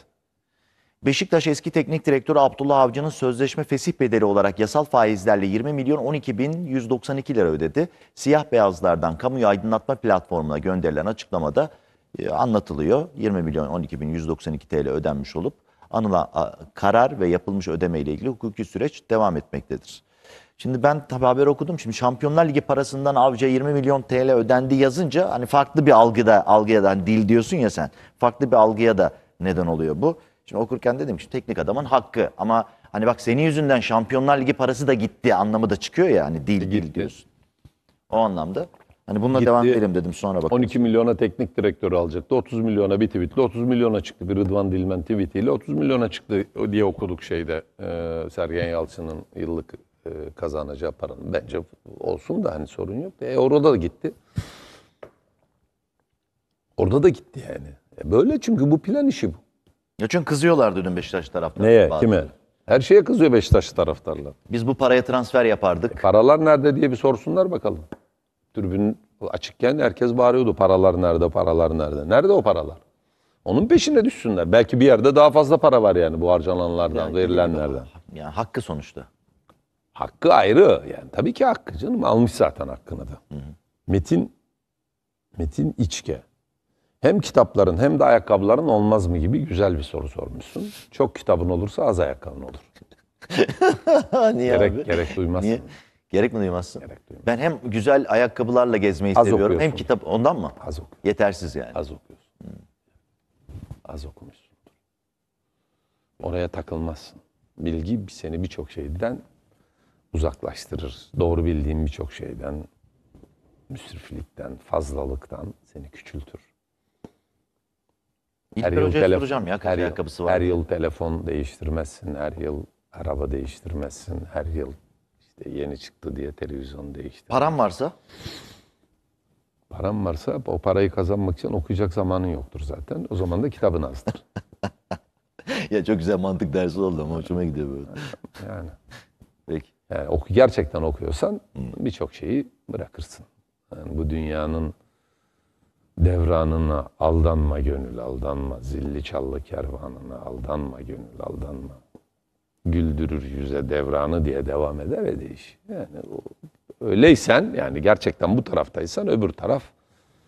Beşiktaş eski teknik direktörü Abdullah Avcı'nın sözleşme fesih bedeli olarak yasal faizlerle 20 milyon 12 bin 192 lira ödedi. Siyah beyazlardan kamuyu aydınlatma platformuna gönderilen açıklamada e, anlatılıyor. 20 milyon 12 bin 192 TL ödenmiş olup anılan karar ve yapılmış ödeme ile ilgili hukuki süreç devam etmektedir. Şimdi ben tabi haber okudum. Şimdi Şampiyonlar Ligi parasından avcıya 20 milyon TL ödendi yazınca hani farklı bir algıda algıya da hani dil diyorsun ya sen. Farklı bir algıya da neden oluyor bu. Şimdi okurken dedim ki teknik adamın hakkı ama hani bak senin yüzünden Şampiyonlar Ligi parası da gitti anlamı da çıkıyor ya hani dil e, dil diyorsun. O anlamda. Hani bununla Gitti, devam edelim dedim sonra bak. 12 milyona teknik direktörü alacaktı. 30 milyona bir tweetle 30 milyona çıktı. Bir Rıdvan Dilmen tweetiyle 30 milyona çıktı diye okuduk şeyde. E, Sergen Yalçın'ın yıllık e, kazanacağı paranın. Bence olsun da hani sorun yok. E, orada da gitti. Orada da gitti yani. E, böyle çünkü bu plan işi bu. Ya çünkü kızıyorlardı dün Beşiktaş taraftarı. Neye? Bazı. Kime? Her şeye kızıyor Beşiktaş taraftarlar. Biz bu paraya transfer yapardık. E, paralar nerede diye bir sorsunlar bakalım. Türbün açıkken herkes bağırıyordu paralar nerede, paralar nerede. Nerede o paralar? Onun peşine düşsünler. Belki bir yerde daha fazla para var yani bu harcananlardan, yani, verilenlerden. Yani hakkı sonuçta. Hakkı ayrı yani. Tabii ki hakkı canım. Almış zaten hakkını da. Hı hı. Metin, Metin İçke. Hem kitapların hem de ayakkabıların olmaz mı gibi güzel bir soru sormuşsun. Çok kitabın olursa az ayakkabın olur. Niye gerek, abi? Gerek duymazsın. Niye? Gerek mi duymazsın? Gerek duymaz. Ben hem güzel ayakkabılarla gezmeyi Az seviyorum hem kitap ondan mı? Az okuyorsun. Yetersiz yani. Az okuyorsun. Hmm. Az okumuşsun. Oraya takılmazsın. Bilgi seni birçok şeyden uzaklaştırır. Doğru bildiğin birçok şeyden, müsriflikten, fazlalıktan seni küçültür. her yıl telefon, ya her yıl, ayakkabısı var. Her yıl telefon değiştirmezsin, her yıl araba değiştirmezsin, her yıl e, yeni çıktı diye televizyon değişti. Param varsa? Param varsa o parayı kazanmak için okuyacak zamanın yoktur zaten. O zaman da kitabın azdır. ya çok güzel mantık dersi oldu ama hoşuma gidiyor böyle. Yani. Peki. Yani oku, gerçekten okuyorsan hmm. birçok şeyi bırakırsın. Yani bu dünyanın devranına aldanma gönül aldanma. Zilli çallı kervanına aldanma gönül aldanma güldürür yüze devranı diye devam eder ya değiş. Yani o, öyleysen yani gerçekten bu taraftaysan öbür taraf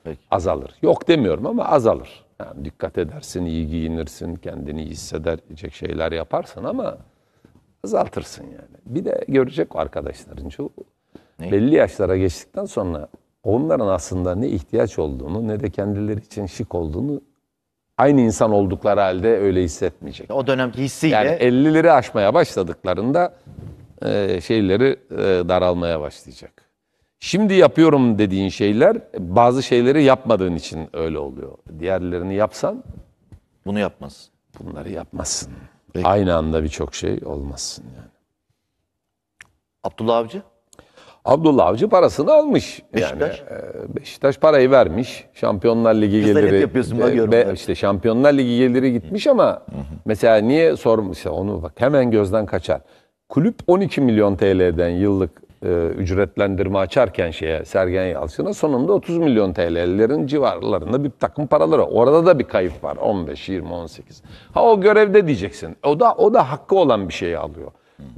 Peki. azalır. Yok demiyorum ama azalır. Yani dikkat edersin, iyi giyinirsin, kendini iyi hissedecek şeyler yaparsın ama azaltırsın yani. Bir de görecek arkadaşların şu ne? belli yaşlara geçtikten sonra onların aslında ne ihtiyaç olduğunu ne de kendileri için şık olduğunu aynı insan oldukları halde öyle hissetmeyecek. O dönemki hissiyle. Yani 50'leri aşmaya başladıklarında e, şeyleri e, daralmaya başlayacak. Şimdi yapıyorum dediğin şeyler bazı şeyleri yapmadığın için öyle oluyor. Diğerlerini yapsan bunu yapmaz. Bunları yapmazsın. Peki. Aynı anda birçok şey olmazsın yani. Abdullah Avcı? Abdullah Avcı parasını almış. Beşiktaş. Yani, e, Beşiktaş parayı vermiş. Şampiyonlar Ligi Kızlar geliri. Hep yapıyorsun e, Be, işte Şampiyonlar Ligi geliri gitmiş ama hı hı. mesela niye sormuş onu bak hemen gözden kaçar. Kulüp 12 milyon TL'den yıllık e, ücretlendirme açarken şeye Sergen Yalçın'a sonunda 30 milyon TL'lerin civarlarında bir takım paraları. Orada da bir kayıp var. 15, 20, 18. Ha o görevde diyeceksin. O da o da hakkı olan bir şeyi alıyor.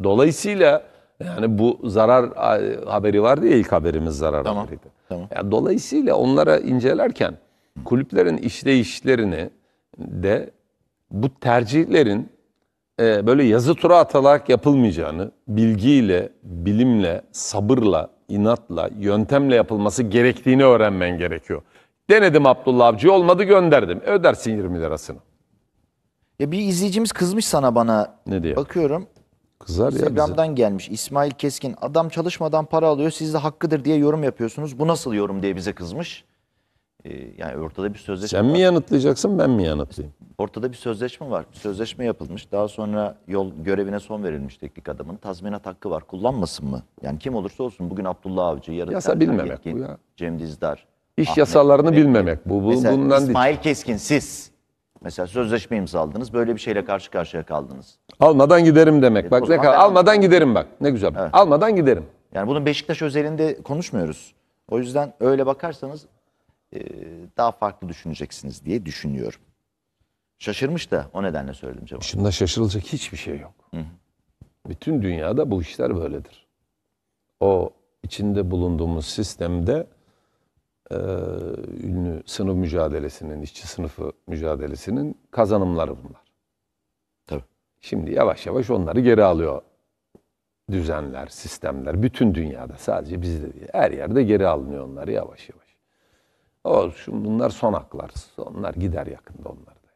Dolayısıyla yani bu zarar haberi var diye ilk haberimiz zarar tamam, haberiydi. Tamam. Yani dolayısıyla onlara incelerken kulüplerin işleyişlerini de bu tercihlerin e, böyle yazı tura atarak yapılmayacağını bilgiyle, bilimle, sabırla, inatla, yöntemle yapılması gerektiğini öğrenmen gerekiyor. Denedim Abdullah Avcı olmadı gönderdim. Ödersin 20 lirasını. Ya bir izleyicimiz kızmış sana bana. Ne diye? Bakıyorum. Kızar ya gelmiş İsmail Keskin adam çalışmadan para alıyor siz de hakkıdır diye yorum yapıyorsunuz. Bu nasıl yorum diye bize kızmış. Ee, yani ortada bir sözleşme Sen var. mi yanıtlayacaksın ben mi yanıtlayayım? Ortada bir sözleşme var. Bir sözleşme yapılmış. Daha sonra yol görevine son verilmiş teknik adamın. Tazminat hakkı var. Kullanmasın mı? Yani kim olursa olsun bugün Abdullah Avcı, yarın Yasa Erkan bilmemek Yetkin, bu ya. Cem Dizdar. İş Ahmet yasalarını Bey. bilmemek bu. bu Mesela bundan değil. İsmail Keskin siz mesela sözleşme imzaladınız. Böyle bir şeyle karşı karşıya kaldınız. Almadan giderim demek. E, bak ne kadar almadan giderim bak. Ne güzel. Evet. Almadan giderim. Yani bunun Beşiktaş özelinde konuşmuyoruz. O yüzden öyle bakarsanız e, daha farklı düşüneceksiniz diye düşünüyorum. Şaşırmış da o nedenle söyledim cevabı. Şunda şaşırılacak hiçbir şey yok. Hı hı. Bütün dünyada bu işler böyledir. O içinde bulunduğumuz sistemde e, ünlü sınıf mücadelesinin, işçi sınıfı mücadelesinin kazanımları bunlar. Şimdi yavaş yavaş onları geri alıyor düzenler, sistemler. Bütün dünyada sadece bizde değil. Her yerde geri alınıyor onları yavaş yavaş. O, şimdi bunlar son haklar. Onlar gider yakında onlar da.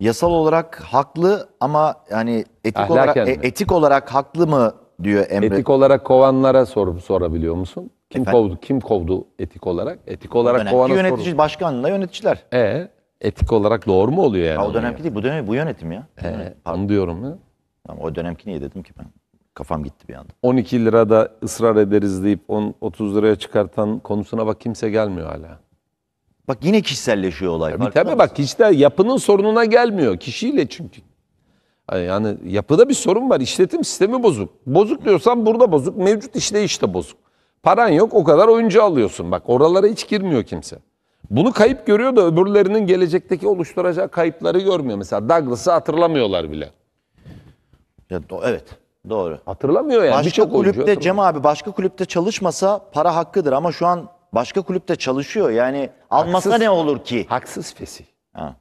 Yasal olarak haklı ama yani etik Ahlaken olarak mi? E, etik olarak haklı mı diyor Emre. Etik olarak kovanlara sor, sorabiliyor musun? Kim Efendim? kovdu? Kim kovdu etik olarak? Etik olarak Önemli. kovana yönetici sorun. başkanla yöneticiler. Ee etik olarak doğru mu oluyor yani? Ha, o dönemki değil, bu dönem bu yönetim ya. Ee, Pardon. diyorum ya. Ama o dönemki niye dedim ki ben? Kafam gitti bir anda. 12 lirada ısrar ederiz deyip 10 30 liraya çıkartan konusuna bak kimse gelmiyor hala. Bak yine kişiselleşiyor olay. Tabii, tabii bak işte yapının sorununa gelmiyor. Kişiyle çünkü. Yani yapıda bir sorun var. İşletim sistemi bozuk. Bozuk diyorsan burada bozuk. Mevcut işte işte bozuk. Paran yok o kadar oyuncu alıyorsun. Bak oralara hiç girmiyor kimse. Bunu kayıp görüyor da öbürlerinin gelecekteki oluşturacağı kayıpları görmüyor. Mesela Douglas'ı hatırlamıyorlar bile. Ya, do- evet doğru. Hatırlamıyor yani. Başka kulüpte Cem abi başka kulüpte çalışmasa para hakkıdır ama şu an başka kulüpte çalışıyor. Yani almasa Haksız. ne olur ki? Haksız fesih. Ha.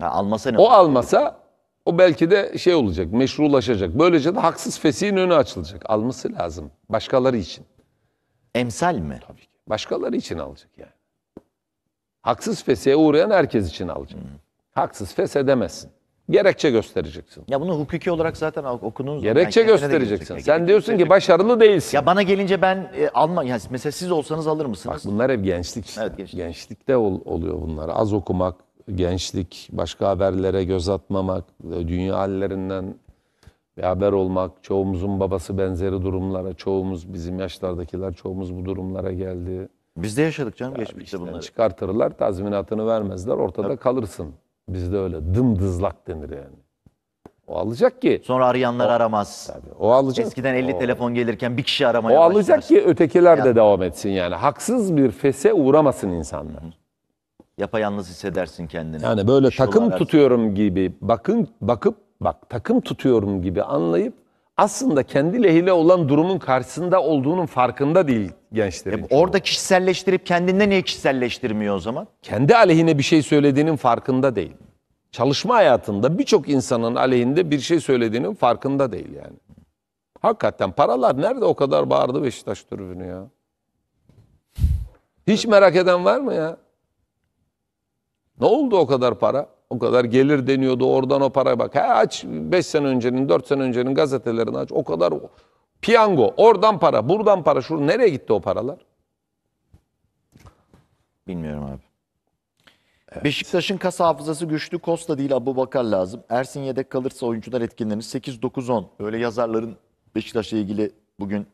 Ha, almasa ne O olur? almasa o belki de şey olacak, meşrulaşacak. Böylece de haksız fesihin önü açılacak. Alması lazım başkaları için. Emsal mi? Başkaları için alacak yani. Haksız feseye uğrayan herkes için alacak. Haksız feshedemezsin. Gerekçe göstereceksin. Ya bunu hukuki olarak zaten okunduğunuz Gerekçe yani göstereceksin. gelecek. Sen diyorsun ki başarılı değilsin. Ya bana gelince ben e, alma yani mesela siz olsanız alır Bak mısınız? bunlar hep gençlik. işte. Evet, gençlik. Gençlikte ol- oluyor bunlar. Az okumak, gençlik, başka haberlere göz atmamak, e, dünya hallerinden bir haber olmak, çoğumuzun babası benzeri durumlara, çoğumuz bizim yaşlardakiler çoğumuz bu durumlara geldi. Biz de yaşadık canım geçmişte bunları. Çıkartırlar, tazminatını vermezler, ortada Tabii. kalırsın. Bizde öyle dımdızlak denir yani. O alacak ki. Sonra arayanlar o, aramaz. Tabii, o alacak. Eskiden 50 o, telefon gelirken bir kişi aramaya O başlar. alacak ki ötekiler de yani. devam etsin yani. Haksız bir fese uğramasın insanlar. Yapayalnız hissedersin kendini. Yani böyle Şola takım versin. tutuyorum gibi bakın bakıp bak takım tutuyorum gibi anlayıp aslında kendi lehine olan durumun karşısında olduğunun farkında değil gençlerin. E, çoğu. orada kişiselleştirip kendinde niye kişiselleştirmiyor o zaman? Kendi aleyhine bir şey söylediğinin farkında değil. Çalışma hayatında birçok insanın aleyhinde bir şey söylediğinin farkında değil yani. Hakikaten paralar nerede o kadar bağırdı Beşiktaş tribünü ya? Hiç merak eden var mı ya? Ne oldu o kadar para? O kadar gelir deniyordu oradan o para bak. He aç 5 sene öncenin 4 sene öncenin gazetelerini aç. O kadar Piyango, oradan para, buradan para, şu nereye gitti o paralar? Bilmiyorum abi. Evet. Beşiktaş'ın kas hafızası güçlü. Costa değil Abu Bakar lazım. Ersin yedek kalırsa oyuncular etkilenir. 8-9-10. Böyle yazarların Beşiktaş'la ilgili bugün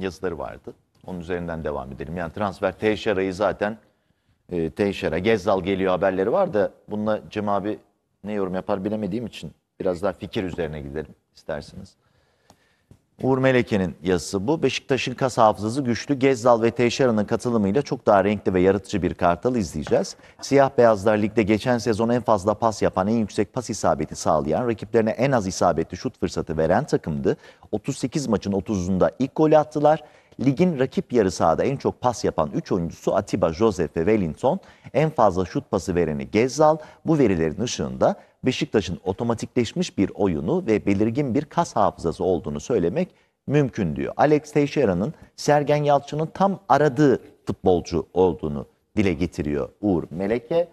yazıları vardı. Onun üzerinden devam edelim. Yani transfer Teixeira'yı zaten e, Teixeira, Gezzal geliyor haberleri var da bununla Cem abi ne yorum yapar bilemediğim için biraz daha fikir üzerine gidelim isterseniz. Uğur Meleke'nin yazısı bu. Beşiktaş'ın kas hafızası güçlü. Gezdal ve Teixeira'nın katılımıyla çok daha renkli ve yaratıcı bir kartal izleyeceğiz. Siyah Beyazlar Lig'de geçen sezon en fazla pas yapan, en yüksek pas isabeti sağlayan, rakiplerine en az isabetli şut fırsatı veren takımdı. 38 maçın 30'unda ilk golü attılar. Ligin rakip yarı sahada en çok pas yapan 3 oyuncusu Atiba, Joseph ve Wellington. En fazla şut pası vereni Gezzal. Bu verilerin ışığında Beşiktaş'ın otomatikleşmiş bir oyunu ve belirgin bir kas hafızası olduğunu söylemek mümkün diyor. Alex Teixeira'nın Sergen Yalçın'ın tam aradığı futbolcu olduğunu dile getiriyor Uğur Meleke.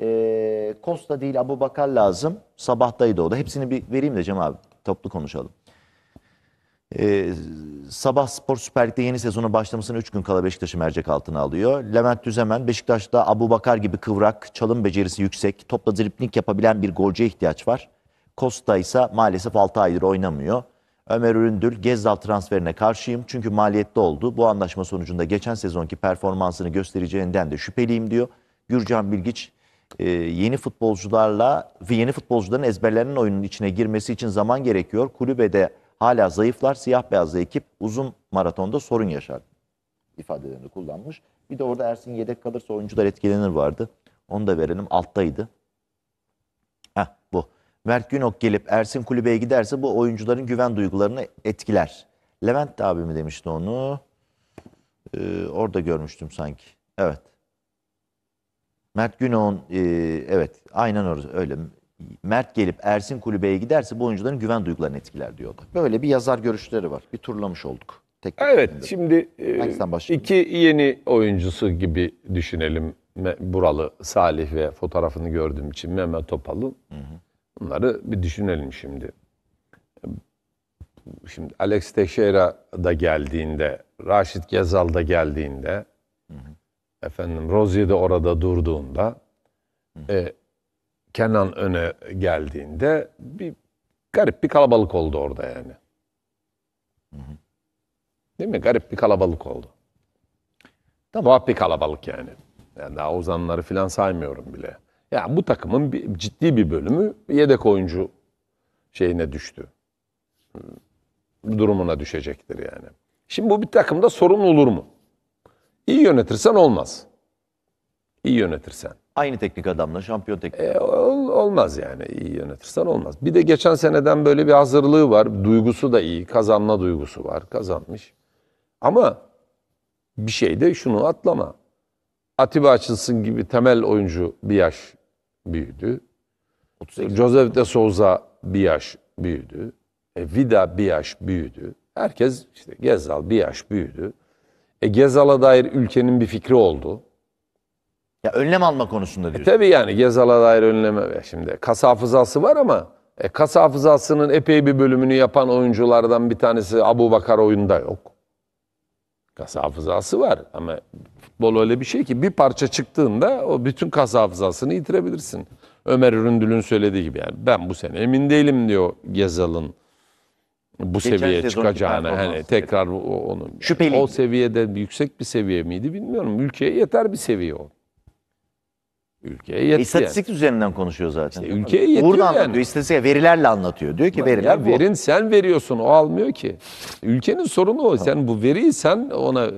E, Costa değil Abu Bakar lazım. Sabahtaydı o da. Hepsini bir vereyim de Cem abi toplu konuşalım. Ee, Sabah Spor Süper Lig'de yeni sezonun başlamasına 3 gün kala Beşiktaş'ı mercek altına alıyor. Levent Düzemen Beşiktaş'ta Abu Bakar gibi kıvrak, çalım becerisi yüksek, topla dripling yapabilen bir golcüye ihtiyaç var. Costa ise maalesef 6 aydır oynamıyor. Ömer Üründül Gezdal transferine karşıyım çünkü maliyetli oldu. Bu anlaşma sonucunda geçen sezonki performansını göstereceğinden de şüpheliyim diyor. Gürcan Bilgiç e, yeni futbolcularla ve yeni futbolcuların ezberlerinin oyunun içine girmesi için zaman gerekiyor. Kulübede hala zayıflar. Siyah beyazlı ekip uzun maratonda sorun yaşar ifadelerini kullanmış. Bir de orada Ersin yedek kalırsa oyuncular etkilenir vardı. Onu da verelim. Alttaydı. Heh bu. Mert Günok gelip Ersin kulübeye giderse bu oyuncuların güven duygularını etkiler. Levent de abi mi demişti onu? Ee, orada görmüştüm sanki. Evet. Mert Günok'un e, evet aynen öyle. Mert gelip Ersin kulübeye giderse bu oyuncuların güven duygularını etkiler diyordu. Böyle bir yazar görüşleri var. Bir turlamış olduk. Tek evet tek şimdi e, iki yeni oyuncusu gibi düşünelim. Buralı Salih ve fotoğrafını gördüğüm için Mehmet Topal'ın. Bunları bir düşünelim şimdi. Şimdi Alex Teixeira da geldiğinde, Raşit Gezal da geldiğinde, hı hı. efendim Rozier de orada durduğunda hı hı. E, Kenan öne geldiğinde bir garip bir kalabalık oldu orada yani. Değil mi? Garip bir kalabalık oldu. Tuhaf bir kalabalık yani. Yani daha uzanları falan saymıyorum bile. Ya yani bu takımın bir, ciddi bir bölümü yedek oyuncu şeyine düştü. Hmm, durumuna düşecektir yani. Şimdi bu bir takımda sorun olur mu? İyi yönetirsen olmaz. İyi yönetirsen. Aynı teknik adamla şampiyon teknik. E, ol, olmaz yani iyi yönetirsen olmaz. Bir de geçen seneden böyle bir hazırlığı var. Duygusu da iyi. Kazanma duygusu var. Kazanmış. Ama bir şey de şunu atlama. Atiba Açılsın gibi temel oyuncu bir yaş büyüdü. 38. Joseph de Souza bir yaş büyüdü. E, Vida bir yaş büyüdü. Herkes işte Gezal bir yaş büyüdü. E, Gezal'a dair ülkenin bir fikri oldu. Ya önlem alma konusunda e, diyorsun. E tabii yani Gezal'a dair önleme. Şimdi kas hafızası var ama e, kas hafızasının epey bir bölümünü yapan oyunculardan bir tanesi Abu Bakar oyunda yok. Kas hafızası var ama futbol öyle bir şey ki bir parça çıktığında o bütün kas hafızasını yitirebilirsin. Ömer Üründül'ün söylediği gibi yani ben bu sene emin değilim diyor Gezal'ın bu Geçen seviyeye çıkacağını hani tekrar onun Şüpheli. o seviyede yüksek bir seviye miydi bilmiyorum. Ülkeye yeter bir seviye o. Ülkeye yetiyor. E, istatistik yani. üzerinden konuşuyor zaten. İşte ülkeye yetiyor Buradan yani. anlatıyor. İstatistik verilerle anlatıyor. Diyor ki veriler ya, bu. Verin sen veriyorsun o almıyor ki. Ülkenin sorunu o. Sen bu veriyi sen ona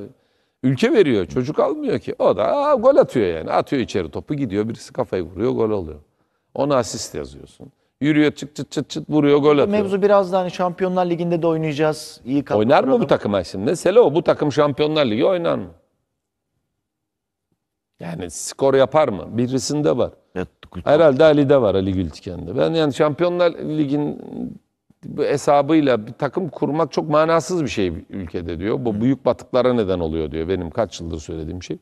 ülke veriyor. Çocuk almıyor ki. O da aa, gol atıyor yani. Atıyor içeri topu gidiyor. Birisi kafayı vuruyor gol oluyor. Ona asist yazıyorsun. Yürüyor çıt çıt çıt çıt vuruyor gol atıyor. Mevzu biraz daha hani Şampiyonlar Ligi'nde de oynayacağız. İyi Oynar mı bu takım şimdi? Selo bu takım Şampiyonlar Ligi oynar mı? Yani skor yapar mı? Birisinde var. Evet, Herhalde Ali'de var Ali Gültiken'de. Ben yani Şampiyonlar Ligi'nin hesabıyla bir takım kurmak çok manasız bir şey ülkede diyor. Bu büyük batıklara neden oluyor diyor benim kaç yıldır söylediğim şey.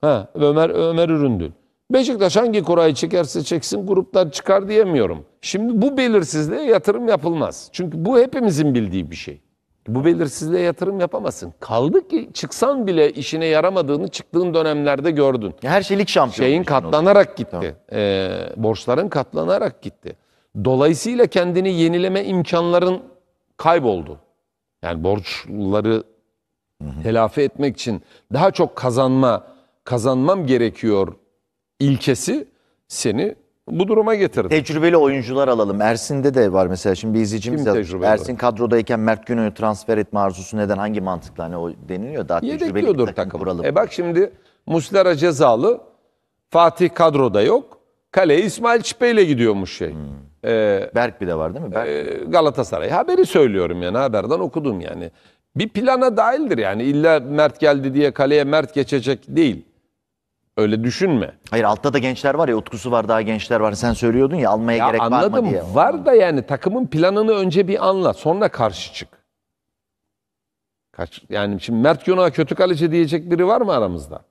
Ha, Ömer Ömer Üründül. Beşiktaş hangi kurayı çekerse çeksin gruptan çıkar diyemiyorum. Şimdi bu belirsizliğe yatırım yapılmaz. Çünkü bu hepimizin bildiği bir şey. Bu belirsizliğe yatırım yapamazsın. Kaldı ki çıksan bile işine yaramadığını çıktığın dönemlerde gördün. Her şeylik şampiyon. Şeyin katlanarak oldu. gitti. Tamam. Ee, borçların katlanarak gitti. Dolayısıyla kendini yenileme imkanların kayboldu. Yani borçları telafi etmek için daha çok kazanma, kazanmam gerekiyor ilkesi seni bu duruma getirdi. Tecrübeli oyuncular alalım. Ersin'de de var mesela şimdi bir izleyicimiz Kim tecrübeli? Ersin kadrodayken Mert Güney'i transfer etme arzusu neden hangi mantıkla hani o deniliyor daha tecrübeli bir Yedekliyordur takım, takım. E bak şimdi Muslera cezalı. Fatih kadroda yok. Kale İsmail Çipe ile gidiyormuş şey. Ee, Berk bir de var değil mi? Berk. E, Galatasaray. Haberi söylüyorum yani haberden okudum yani. Bir plana dahildir yani. İlla Mert geldi diye kaleye Mert geçecek değil. Öyle düşünme. Hayır altta da gençler var ya Utku'su var daha gençler var. Sen söylüyordun ya almaya Ya gerek var mı anladım var da yani takımın planını önce bir anla sonra karşı çık. Kaç, yani şimdi Mert Yonak'a kötü kaleci diyecek biri var mı aramızda?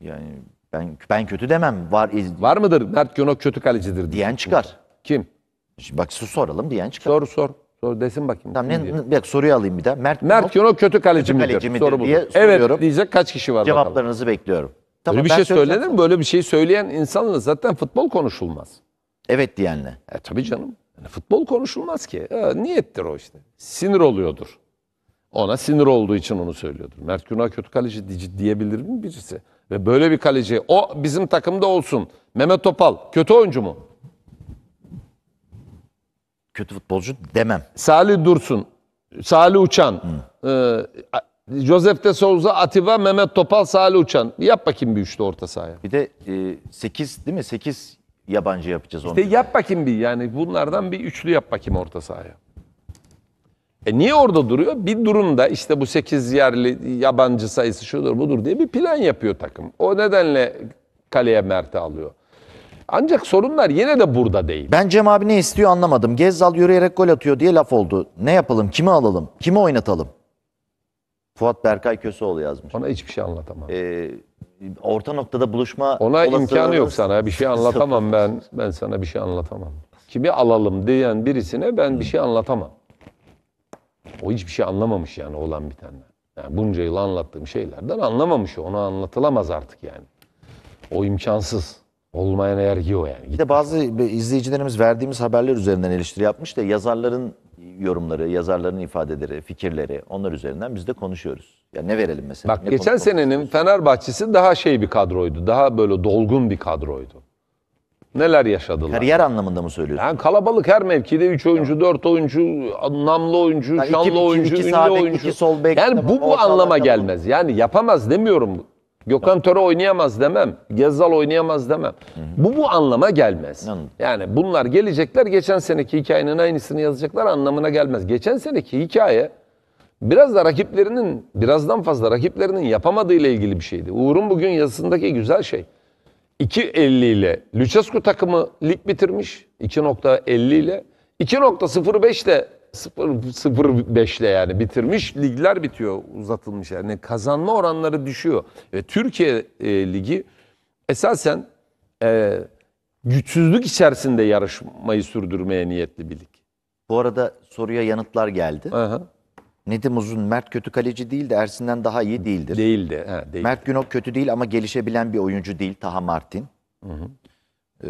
Yani ben ben kötü demem. Var iz, Var mıdır Mert Yonak kötü kalecidir diyen çıkar. Kim? bak su soralım diyen çıkar. Sor sor. Soru desin bakayım. Tamam, ne, ne- bir soruyu alayım bir daha. Mert, Mert Günok kötü kaleci, kötü midir? kaleci midir Soru diye Evet diyecek kaç kişi var bakalım. cevaplarınızı bekliyorum. Tamam, Böyle bir şey söylesem- söylenir mi? Böyle bir şey söyleyen insanla zaten futbol konuşulmaz. Evet diyenle. E tabii canım. Yani futbol konuşulmaz ki. Ya, niyettir o işte. Sinir oluyordur. Ona sinir olduğu için onu söylüyordur. Mert Günah kötü kaleci diye- diyebilir mi birisi? Ve böyle bir kaleci o bizim takımda olsun. Mehmet Topal kötü oyuncu mu? kötü futbolcu demem. Salih Dursun, Salih Uçan, e, Joseph de Souza, Atiba, Mehmet Topal, Salih Uçan. Yap bakayım bir üçlü orta sahaya. Bir de e, değil mi? 8 yabancı yapacağız onu. İşte yap bakayım bir yani bunlardan bir üçlü yap bakayım orta sahaya. E niye orada duruyor? Bir durumda işte bu 8 yerli yabancı sayısı şudur budur diye bir plan yapıyor takım. O nedenle kaleye Mert'i alıyor. Ancak sorunlar yine de burada değil. Ben Cem abi ne istiyor anlamadım. Gezzal yürüyerek gol atıyor diye laf oldu. Ne yapalım? Kimi alalım? Kimi oynatalım? Fuat Berkay Köseoğlu yazmış. Ona hiçbir şey anlatamam. Ee, orta noktada buluşma Ona imkanı yok sana. Bir şey anlatamam ben. Ben sana bir şey anlatamam. Kimi alalım diyen birisine ben bir şey anlatamam. O hiçbir şey anlamamış yani olan bitenden. Yani bunca yıl anlattığım şeylerden anlamamış. Ona anlatılamaz artık yani. O imkansız. Olmayan eğer yiyor yani. Bir de bazı izleyicilerimiz verdiğimiz haberler üzerinden eleştiri yapmış da yazarların yorumları, yazarların ifadeleri, fikirleri onlar üzerinden biz de konuşuyoruz. Ya ne verelim mesela? Bak ne geçen senenin Fenerbahçesi daha şey bir kadroydu. Daha böyle dolgun bir kadroydu. Neler yaşadılar? Kariyer anlamında mı söylüyorsun? Yani kalabalık her mevkide 3 oyuncu, 4 oyuncu, namlı oyuncu, yani şanlı iki, oyuncu, iki, ünlü bek, oyuncu. Iki sol bek, yani bu bu anlama gelmez. Yani yapamaz demiyorum. Gökhan Töre oynayamaz demem. Gezzal oynayamaz demem. Hı hı. Bu bu anlama gelmez. Anladım. Yani bunlar gelecekler geçen seneki hikayenin aynısını yazacaklar anlamına gelmez. Geçen seneki hikaye biraz da rakiplerinin birazdan fazla rakiplerinin yapamadığıyla ilgili bir şeydi. Uğur'un bugün yazısındaki güzel şey. 2.50 ile Lucescu takımı lig bitirmiş. 2.50 ile. 2.05 de. 0-5'le yani bitirmiş. Ligler bitiyor uzatılmış yani kazanma oranları düşüyor. Ve Türkiye e, Ligi esasen e, güçsüzlük içerisinde yarışmayı sürdürmeye niyetli bir lig. Bu arada soruya yanıtlar geldi. Aha. Nedim Uzun, Mert kötü kaleci değil de Ersin'den daha iyi değildir. Değildi. He, değildi. Mert Günok kötü değil ama gelişebilen bir oyuncu değil. Taha Martin. Hı hı. Ee,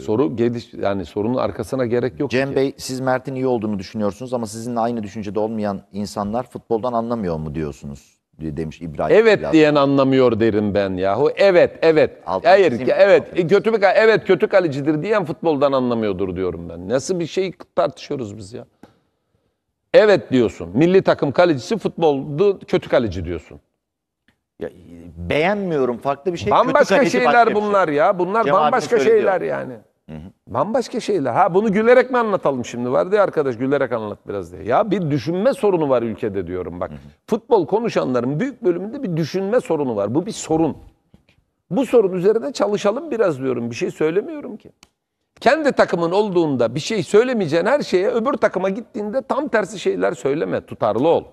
Soru geliş yani sorunun arkasına gerek yok. Cem ki. Bey siz Mert'in iyi olduğunu düşünüyorsunuz ama sizinle aynı düşüncede olmayan insanlar futboldan anlamıyor mu diyorsunuz? diye demiş İbrahim. Evet biraz. diyen anlamıyor derim ben yahu. Evet, evet. Altın Hayır, ki, evet. Altın. Kötü bir evet kötü kalecidir diyen futboldan anlamıyordur diyorum ben. Nasıl bir şey tartışıyoruz biz ya? Evet diyorsun. Milli takım kalecisi futboldu kötü kaleci diyorsun. Ya, e, beğenmiyorum farklı bir şey. Bambaşka kötü şeyler şey. bunlar şey. ya. Bunlar Cemaatini bambaşka şeyler yani. Hı hı. Bambaşka şeyler. Ha bunu gülerek mi anlatalım şimdi? var diye arkadaş gülerek anlat biraz diye. Ya bir düşünme sorunu var ülkede diyorum bak. Hı hı. Futbol konuşanların büyük bölümünde bir düşünme sorunu var. Bu bir sorun. Bu sorun üzerine çalışalım biraz diyorum. Bir şey söylemiyorum ki. Kendi takımın olduğunda bir şey söylemeyeceğin her şeye öbür takıma gittiğinde tam tersi şeyler söyleme. Tutarlı ol.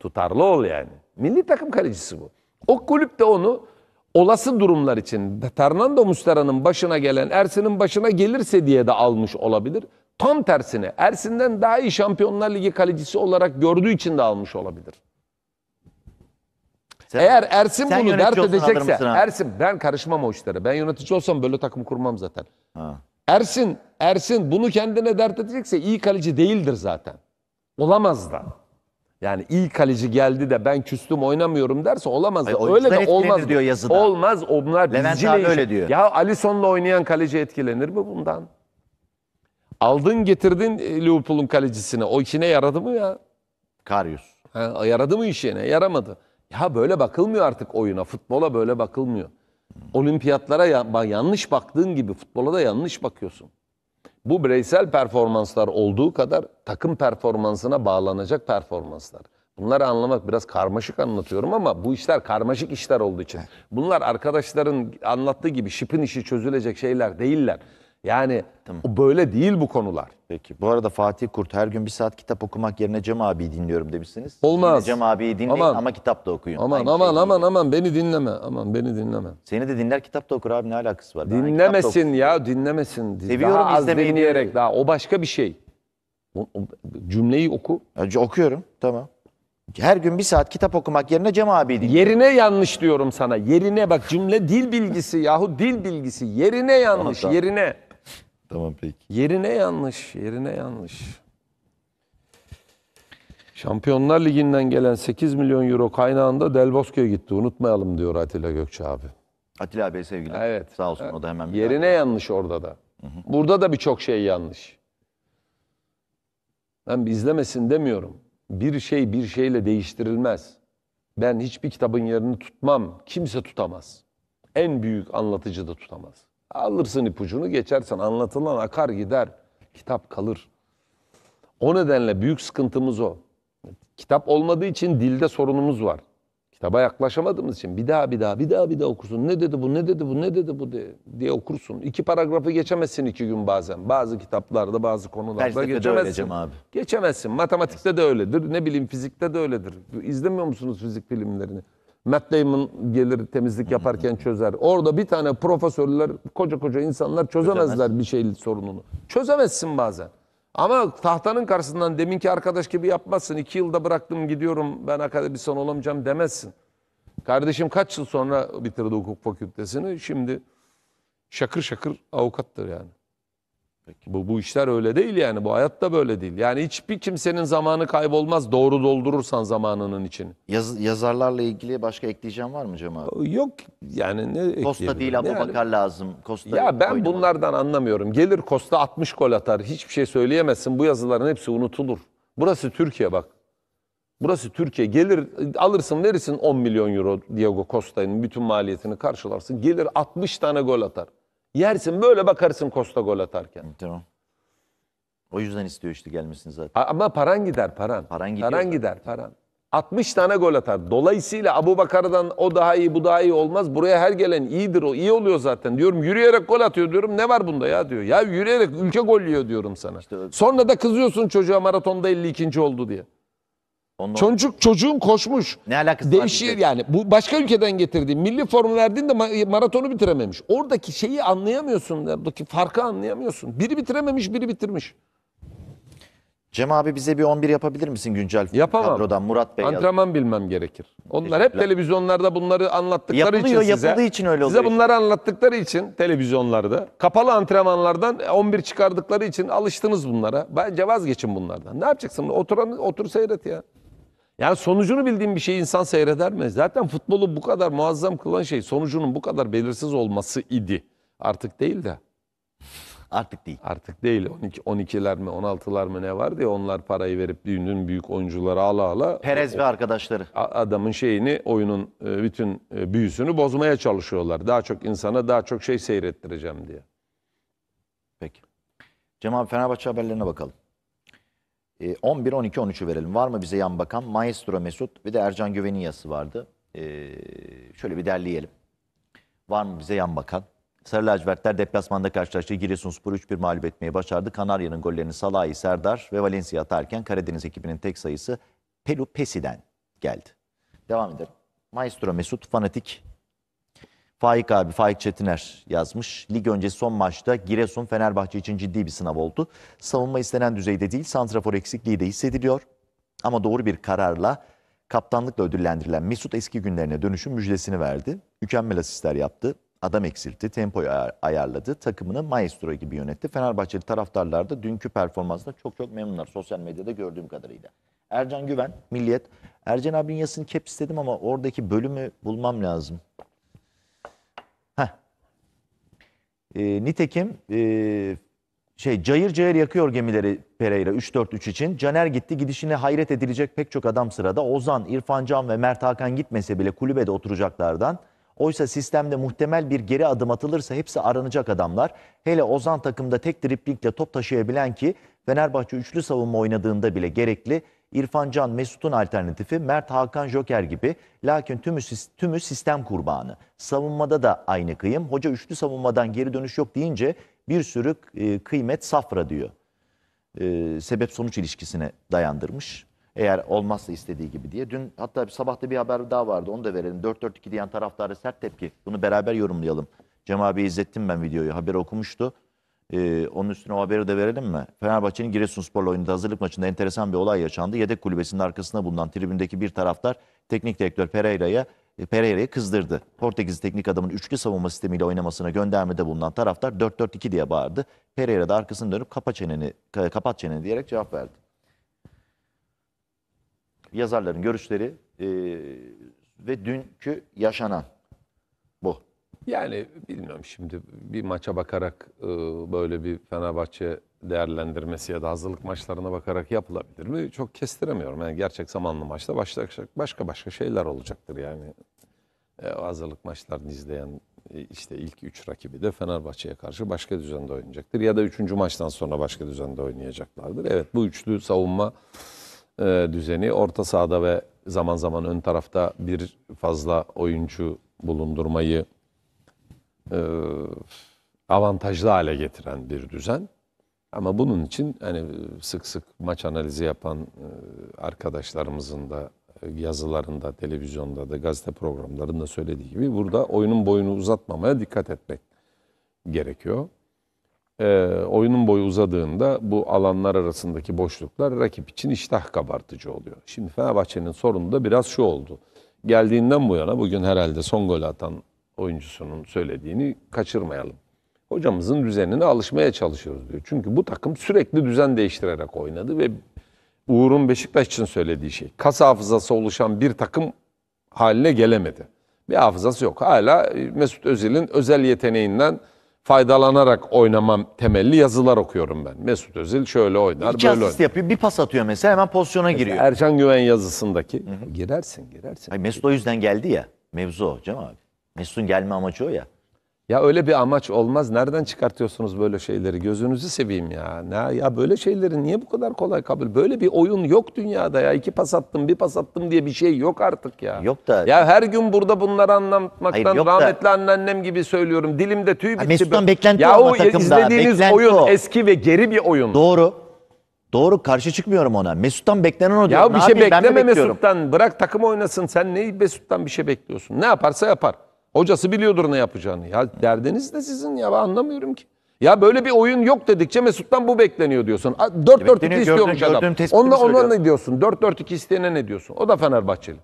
Tutarlı ol yani. Milli takım kalecisi bu. O kulüp de onu olası durumlar için Fernando Mustara'nın başına gelen Ersin'in başına gelirse diye de almış olabilir. Tam tersine Ersin'den daha iyi Şampiyonlar Ligi kalecisi olarak gördüğü için de almış olabilir. Sen, Eğer Ersin bunu dert edecekse Ersin ben karışmam o işlere. Ben yönetici olsam böyle takım kurmam zaten. Ha. Ersin Ersin bunu kendine dert edecekse iyi kaleci değildir zaten. Olamaz da. Yani iyi kaleci geldi de ben küstüm oynamıyorum derse olamaz. Hayır, öyle de olmaz. diyor yazıda. Olmaz. Onlar Levent öyle diyor. Ya Alisson'la oynayan kaleci etkilenir mi bundan? Aldın getirdin e, Liverpool'un kalecisine. O işine yaradı mı ya? Karius. Ha, yaradı mı işine? Yaramadı. Ya böyle bakılmıyor artık oyuna. Futbola böyle bakılmıyor. Olimpiyatlara yanlış baktığın gibi futbola da yanlış bakıyorsun. Bu bireysel performanslar olduğu kadar takım performansına bağlanacak performanslar. Bunları anlamak biraz karmaşık anlatıyorum ama bu işler karmaşık işler olduğu için. Bunlar arkadaşların anlattığı gibi şipin işi çözülecek şeyler değiller. Yani tamam. böyle değil bu konular. Peki. Bu arada Fatih Kurt her gün bir saat kitap okumak yerine Cem abiyi dinliyorum demişsiniz. Olmaz. Yine Cem abiyi dinleyin aman. ama kitap da okuyun. Aman Aynı aman şey aman aman beni dinleme. Aman beni dinleme. Seni de dinler kitap da okur abi ne alakası var? Dinlemesin ya dinlemesin. Seviyorum daha az dinleyerek daha o başka bir şey. O, o, cümleyi oku. Önce okuyorum tamam. Her gün bir saat kitap okumak yerine Cem abi dinliyor. Yerine yanlış diyorum sana. Yerine bak cümle dil bilgisi yahu dil bilgisi. Yerine yanlış Ondan. yerine. Tamam peki. Yerine yanlış, yerine yanlış. Şampiyonlar Ligi'nden gelen 8 milyon euro kaynağında Del Bosque'ye gitti. Unutmayalım diyor Atilla Gökçe abi. Atilla abi sevgiler. Evet. Sağ olsun o da hemen bir Yerine daha. yanlış orada da. Hı hı. Burada da birçok şey yanlış. Ben izlemesin demiyorum. Bir şey bir şeyle değiştirilmez. Ben hiçbir kitabın yerini tutmam. Kimse tutamaz. En büyük anlatıcı da tutamaz. Alırsın ipucunu geçersen anlatılan akar gider. Kitap kalır. O nedenle büyük sıkıntımız o. Kitap olmadığı için dilde sorunumuz var. Kitaba yaklaşamadığımız için bir daha bir daha bir daha bir daha okursun. Ne dedi bu ne dedi bu ne dedi bu diye, diye okursun. İki paragrafı geçemezsin iki gün bazen. Bazı kitaplarda bazı konularda geçemezsin. abi. Geçemezsin. Matematikte de öyledir. Ne bileyim fizikte de öyledir. İzlemiyor musunuz fizik filmlerini? Matt Damon gelir temizlik yaparken çözer. Orada bir tane profesörler, koca koca insanlar çözemezler Çözemez. bir şey sorununu. Çözemezsin bazen. Ama tahtanın karşısından deminki arkadaş gibi yapmazsın. İki yılda bıraktım gidiyorum ben akademisyen olamayacağım demezsin. Kardeşim kaç yıl sonra bitirdi hukuk fakültesini. Şimdi şakır şakır avukattır yani. Peki. Bu, bu işler öyle değil yani. Bu hayat da böyle değil. Yani hiçbir kimsenin zamanı kaybolmaz doğru doldurursan zamanının için Yaz, yazarlarla ilgili başka ekleyeceğim var mı Cemal Yok yani ne Costa değil ama yani, bakar lazım. Costa ya ben oynamadım. bunlardan anlamıyorum. Gelir Costa 60 gol atar. Hiçbir şey söyleyemezsin. Bu yazıların hepsi unutulur. Burası Türkiye bak. Burası Türkiye. Gelir alırsın verirsin 10 milyon euro Diego Costa'nın bütün maliyetini karşılarsın. Gelir 60 tane gol atar. Yersin böyle bakarsın Costa gol atarken. Tamam. O yüzden istiyor işte gelmesini zaten. Ama paran gider paran. Paran gidiyor Paran gider paran. 60 tane gol atar. Dolayısıyla Abu Bakar'dan o daha iyi bu daha iyi olmaz. Buraya her gelen iyidir o iyi oluyor zaten diyorum. Yürüyerek gol atıyor diyorum. Ne var bunda ya diyor. Ya yürüyerek ülke gol yiyor diyorum sana. İşte Sonra da kızıyorsun çocuğa maratonda 52. oldu diye. Onun Çocuk çocuğun koşmuş. Ne alakası var yani. Bu başka ülkeden getirdiğin milli formu verdiğinde de maratonu bitirememiş. Oradaki şeyi anlayamıyorsun. Oradaki farkı anlayamıyorsun. Biri bitirememiş, biri bitirmiş. Cem abi bize bir 11 yapabilir misin güncel Yapamam. kadrodan? Murat Bey yazdı. Antrenman bilmem gerekir. Onlar hep televizyonlarda bunları anlattıkları Yapılıyor, için size. yapıldığı için öyle Size oluyor bunları anlattıkları için televizyonlarda kapalı antrenmanlardan 11 çıkardıkları için alıştınız bunlara. Bence vazgeçin bunlardan. Ne yapacaksın? Otur otur seyret ya. Yani sonucunu bildiğim bir şey insan seyreder mi? Zaten futbolu bu kadar muazzam kılan şey sonucunun bu kadar belirsiz olması idi. Artık değil de. Artık değil. Artık değil. 12 12'ler mi 16'lar mı ne var diye onlar parayı verip düğünün büyük oyuncuları ala ala Perez o, ve arkadaşları. Adamın şeyini oyunun e, bütün e, büyüsünü bozmaya çalışıyorlar. Daha çok insana daha çok şey seyrettireceğim diye. Peki. Cem abi Fenerbahçe haberlerine bakalım. E, 11, 12, 13'ü verelim. Var mı bize yan bakan? Maestro Mesut ve de Ercan Güven'in yazısı vardı. E, şöyle bir derleyelim. Var mı bize yan bakan? Sarı lacivertler deplasmanda karşılaştığı Giresunspor'u 3-1 mağlup etmeyi başardı. Kanarya'nın gollerini Salahi, Serdar ve Valencia atarken Karadeniz ekibinin tek sayısı Pelu Pesi'den geldi. Devam edelim. Maestro Mesut fanatik Faik abi, Faik Çetiner yazmış. Lig öncesi son maçta Giresun Fenerbahçe için ciddi bir sınav oldu. Savunma istenen düzeyde değil, santrafor eksikliği de hissediliyor. Ama doğru bir kararla kaptanlıkla ödüllendirilen Mesut eski günlerine dönüşün müjdesini verdi. Mükemmel asistler yaptı, adam eksiltti, tempoyu ayar, ayarladı, takımını maestro gibi yönetti. Fenerbahçeli taraftarlar da dünkü performansla çok çok memnunlar sosyal medyada gördüğüm kadarıyla. Ercan Güven, Milliyet. Ercan abinin yasını kep istedim ama oradaki bölümü bulmam lazım. E, nitekim e, şey cayır cayır yakıyor gemileri Pereira 3-4-3 için. Caner gitti gidişine hayret edilecek pek çok adam sırada. Ozan, İrfan Can ve Mert Hakan gitmese bile kulübede oturacaklardan. Oysa sistemde muhtemel bir geri adım atılırsa hepsi aranacak adamlar. Hele Ozan takımda tek driplingle top taşıyabilen ki Fenerbahçe üçlü savunma oynadığında bile gerekli İrfan Can Mesut'un alternatifi Mert Hakan Joker gibi lakin tümü, tümü sistem kurbanı. Savunmada da aynı kıyım. Hoca üçlü savunmadan geri dönüş yok deyince bir sürü e, kıymet safra diyor. E, sebep sonuç ilişkisine dayandırmış. Eğer olmazsa istediği gibi diye. Dün hatta bir sabahta bir haber daha vardı onu da verelim. 4-4-2 diyen taraftarı sert tepki. Bunu beraber yorumlayalım. Cem abi izlettim ben videoyu haber okumuştu. Ee, onun üstüne o haberi de verelim mi? Fenerbahçe'nin Giresunspor'la oynadığı hazırlık maçında enteresan bir olay yaşandı. Yedek kulübesinin arkasında bulunan tribündeki bir taraftar teknik direktör Pereira'ya e, Pereira'yı kızdırdı. Portekizli teknik adamın üçlü savunma sistemiyle oynamasına göndermede bulunan taraftar 4-4-2 diye bağırdı. Pereira da arkasını dönüp kapa çeneni, kapat çeneni diyerek cevap verdi. Yazarların görüşleri e, ve dünkü yaşanan bu. Yani bilmiyorum şimdi bir maça bakarak e, böyle bir Fenerbahçe değerlendirmesi ya da hazırlık maçlarına bakarak yapılabilir mi? Çok kestiremiyorum. Yani gerçek zamanlı maçta başlayacak başka başka şeyler olacaktır yani. E, hazırlık maçlarını izleyen e, işte ilk üç rakibi de Fenerbahçe'ye karşı başka düzende oynayacaktır. Ya da üçüncü maçtan sonra başka düzende oynayacaklardır. Evet bu üçlü savunma e, düzeni orta sahada ve zaman zaman ön tarafta bir fazla oyuncu bulundurmayı e, avantajlı hale getiren bir düzen. Ama bunun için hani e, sık sık maç analizi yapan e, arkadaşlarımızın da yazılarında, televizyonda da, gazete programlarında söylediği gibi burada oyunun boyunu uzatmamaya dikkat etmek gerekiyor. E, oyunun boyu uzadığında bu alanlar arasındaki boşluklar rakip için iştah kabartıcı oluyor. Şimdi Fenerbahçe'nin sorunu da biraz şu oldu. Geldiğinden bu yana bugün herhalde son golü atan oyuncusunun söylediğini kaçırmayalım. Hocamızın düzenine alışmaya çalışıyoruz diyor. Çünkü bu takım sürekli düzen değiştirerek oynadı ve Uğur'un Beşiktaş için söylediği şey. Kas hafızası oluşan bir takım haline gelemedi. Bir hafızası yok. Hala e, Mesut Özil'in özel yeteneğinden faydalanarak oynamam temelli yazılar okuyorum ben. Mesut Özil şöyle oynar, İki böyle oynar. yapıyor, bir pas atıyor mesela hemen pozisyona mesela giriyor. Ercan Güven yazısındaki hı hı. girersin, girersin. Hayır, Mesut o yüzden geldi ya. Mevzu o Cem abi. Mesut'un gelme amacı o ya. Ya öyle bir amaç olmaz. Nereden çıkartıyorsunuz böyle şeyleri? Gözünüzü seveyim ya. Ne ya böyle şeyleri niye bu kadar kolay kabul? Böyle bir oyun yok dünyada ya. İki pas attım, bir pas attım diye bir şey yok artık ya. Yok da. Ya her gün burada bunları anlatmaktan Hayır, rahmetli da. anneannem gibi söylüyorum. Dilimde tüy bitti. Mesut'tan beklenti ya o takımda. izlediğiniz beklenti oyun o. eski ve geri bir oyun. Doğru. Doğru karşı çıkmıyorum ona. Mesut'tan beklenen o diyor. Ya bir ne şey yapayım, bekleme Mesut'tan. Bırak takım oynasın. Sen neyi Mesut'tan bir şey bekliyorsun? Ne yaparsa yapar. Hocası biliyordur ne yapacağını. Ya derdiniz de sizin ya ben anlamıyorum ki. Ya böyle bir oyun yok dedikçe Mesut'tan bu bekleniyor diyorsun. 4-4-2 istiyormuş gördüm, adam. Onunla ona ne diyorsun? 4-4-2 isteyene ne diyorsun? O da Fenerbahçeli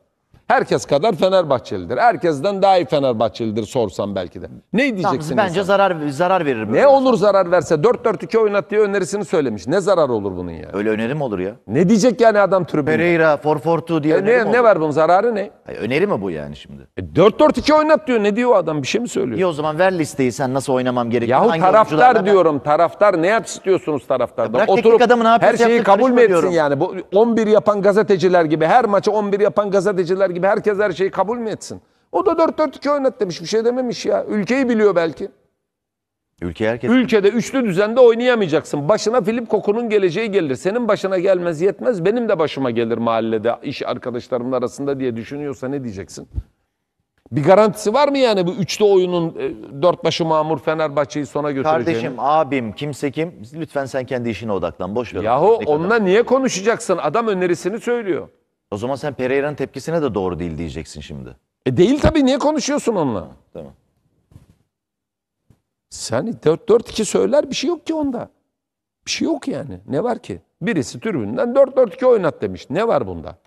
herkes kadar Fenerbahçelidir. Herkesten daha iyi Fenerbahçelidir sorsam belki de. Ne diyeceksin? Tamam, bence zarar zarar verir. Ne olur zaman. zarar verse 4-4-2 oynat diye önerisini söylemiş. Ne zarar olur bunun ya? Yani? Öyle önerim olur ya? Ne diyecek yani adam tribünde? Pereira, Forfortu diye e, ne, Ne var bunun zararı ne? Hayır, öneri mi bu yani şimdi? E, 4-4-2 oynat diyor. Ne diyor adam? Bir şey mi söylüyor? İyi o zaman ver listeyi sen nasıl oynamam gerekiyor? Yahu Hangi taraftar diyorum. Ben... Taraftar ne yap istiyorsunuz taraftarda? Ya Oturup adamın her şeyi kabul mü şey etsin diyorum. yani? Bu 11 yapan gazeteciler gibi her maçı 11 yapan gazeteciler gibi gibi herkes her şeyi kabul mü etsin? O da 4-4-2 oynat demiş. Bir şey dememiş ya. Ülkeyi biliyor belki. Ülke herkes... Ülkede üçlü düzende oynayamayacaksın. Başına Filip Koku'nun geleceği gelir. Senin başına gelmez yetmez. Benim de başıma gelir mahallede iş arkadaşlarımın arasında diye düşünüyorsa ne diyeceksin? Bir garantisi var mı yani bu üçlü oyunun e, dört başı mamur Fenerbahçe'yi sona götüreceğini? Kardeşim, abim, kimse kim? Lütfen sen kendi işine odaklan. Boş ver. Yahu onunla niye konuşacaksın? Adam önerisini söylüyor. O zaman sen Pereira'nın tepkisine de doğru değil diyeceksin şimdi. E değil tabii niye konuşuyorsun onunla? Tamam. Sen 4-4-2 söyler bir şey yok ki onda. Bir şey yok yani. Ne var ki? Birisi türbünden 4-4-2 oynat demiş. Ne var bunda?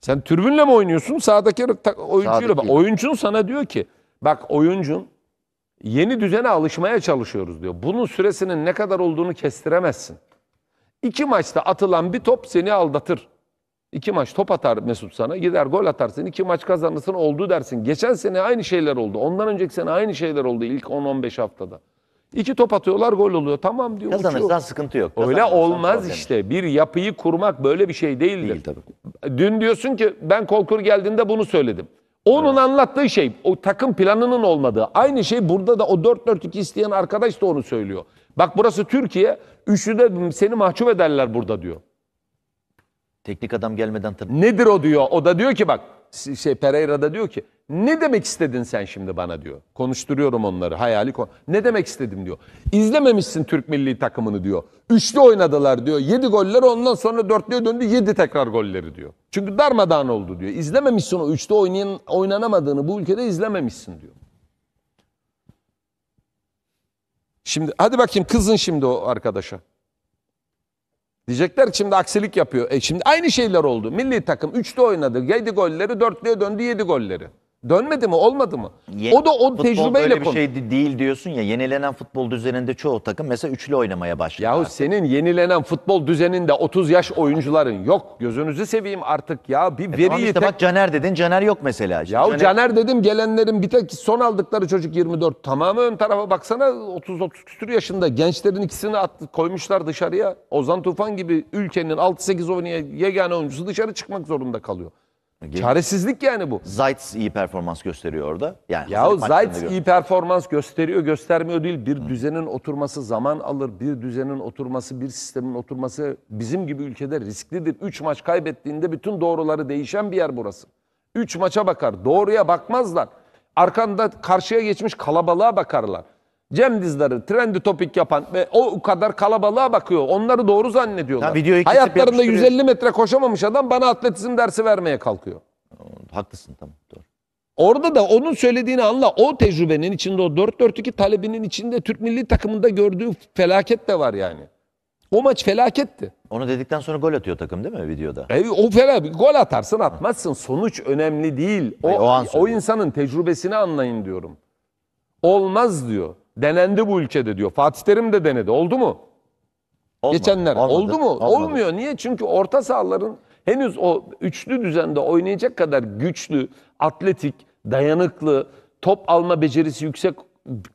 Sen türbünle mi oynuyorsun? Sağdaki oyuncuyla mı? Oyuncun sana diyor ki bak oyuncun yeni düzene alışmaya çalışıyoruz diyor. Bunun süresinin ne kadar olduğunu kestiremezsin. İki maçta atılan bir top seni aldatır. İki maç top atar Mesut sana. Gider gol atarsın. iki maç kazanırsın oldu dersin. Geçen sene aynı şeyler oldu. Ondan önceki sene aynı şeyler oldu ilk 10-15 haftada. İki top atıyorlar gol oluyor. Tamam diyor. Kazanırsan uçuyor. sıkıntı yok. Öyle olmaz işte. Bir yapıyı kurmak böyle bir şey değildir. Değil tabii. Dün diyorsun ki ben Kolkur geldiğinde bunu söyledim. Onun evet. anlattığı şey o takım planının olmadığı. Aynı şey burada da o 4-4-2 isteyen arkadaş da onu söylüyor. Bak burası Türkiye. Üçlü de seni mahcup ederler burada diyor. Teknik adam gelmeden tabii. Nedir o diyor. O da diyor ki bak şey Pereira da diyor ki ne demek istedin sen şimdi bana diyor. Konuşturuyorum onları hayali konu. Ne demek istedim diyor. İzlememişsin Türk milli takımını diyor. Üçlü oynadılar diyor. Yedi goller ondan sonra dörtlüye döndü yedi tekrar golleri diyor. Çünkü darmadağın oldu diyor. İzlememişsin o üçlü oynayan, oynanamadığını bu ülkede izlememişsin diyor. Şimdi hadi bakayım kızın şimdi o arkadaşa. Diyecekler ki şimdi aksilik yapıyor. E şimdi aynı şeyler oldu. Milli takım 3'te oynadı. 7 golleri 4'lüye döndü 7 golleri. Dönmedi mi? Olmadı mı? Ye o da o futbol tecrübeyle böyle bir şey değil diyorsun ya. Yenilenen futbol düzeninde çoğu takım mesela üçlü oynamaya başladı. Yahu artık. senin yenilenen futbol düzeninde 30 yaş oyuncuların yok. Gözünüzü seveyim artık ya. Bir e veriyi tamam işte tek... bak Caner dedin. Caner yok mesela. İşte Yahu Caner... Caner dedim gelenlerin bir tek son aldıkları çocuk 24. Tamamı ön tarafa baksana 30 30 küsur yaşında gençlerin ikisini at, koymuşlar dışarıya. Ozan Tufan gibi ülkenin 6-8 oynayan yegane oyuncusu dışarı çıkmak zorunda kalıyor. Çaresizlik yani bu. Zayt iyi performans gösteriyor orada. Yani ya Zayt iyi performans gösteriyor, göstermiyor değil. Bir Hı. düzenin oturması zaman alır. Bir düzenin oturması, bir sistemin oturması bizim gibi ülkede risklidir. Üç maç kaybettiğinde bütün doğruları değişen bir yer burası. Üç maça bakar. Doğruya bakmazlar. Arkanda karşıya geçmiş kalabalığa bakarlar. Cem Dizdar'ı trendi topik yapan ve o kadar kalabalığa bakıyor. Onları doğru zannediyorlar. Ha, Hayatlarında 150 metre koşamamış adam bana atletizm dersi vermeye kalkıyor. Haklısın tamam doğru. Orada da onun söylediğini anla. O tecrübenin içinde o 4-4-2 talebinin içinde Türk milli takımında gördüğü felaket de var yani. O maç felaketti. Onu dedikten sonra gol atıyor takım değil mi videoda? E, o felaket. Gol atarsın atmazsın. Sonuç önemli değil. O, Hayır, o, o insanın tecrübesini anlayın diyorum. Olmaz diyor. Denendi bu ülkede diyor. Fatih Terim de denedi. Oldu mu? Olmadı, Geçenler. Olmadı, oldu mu? Olmadı. Olmuyor. Niye? Çünkü orta sahaların henüz o üçlü düzende oynayacak kadar güçlü, atletik, dayanıklı, top alma becerisi yüksek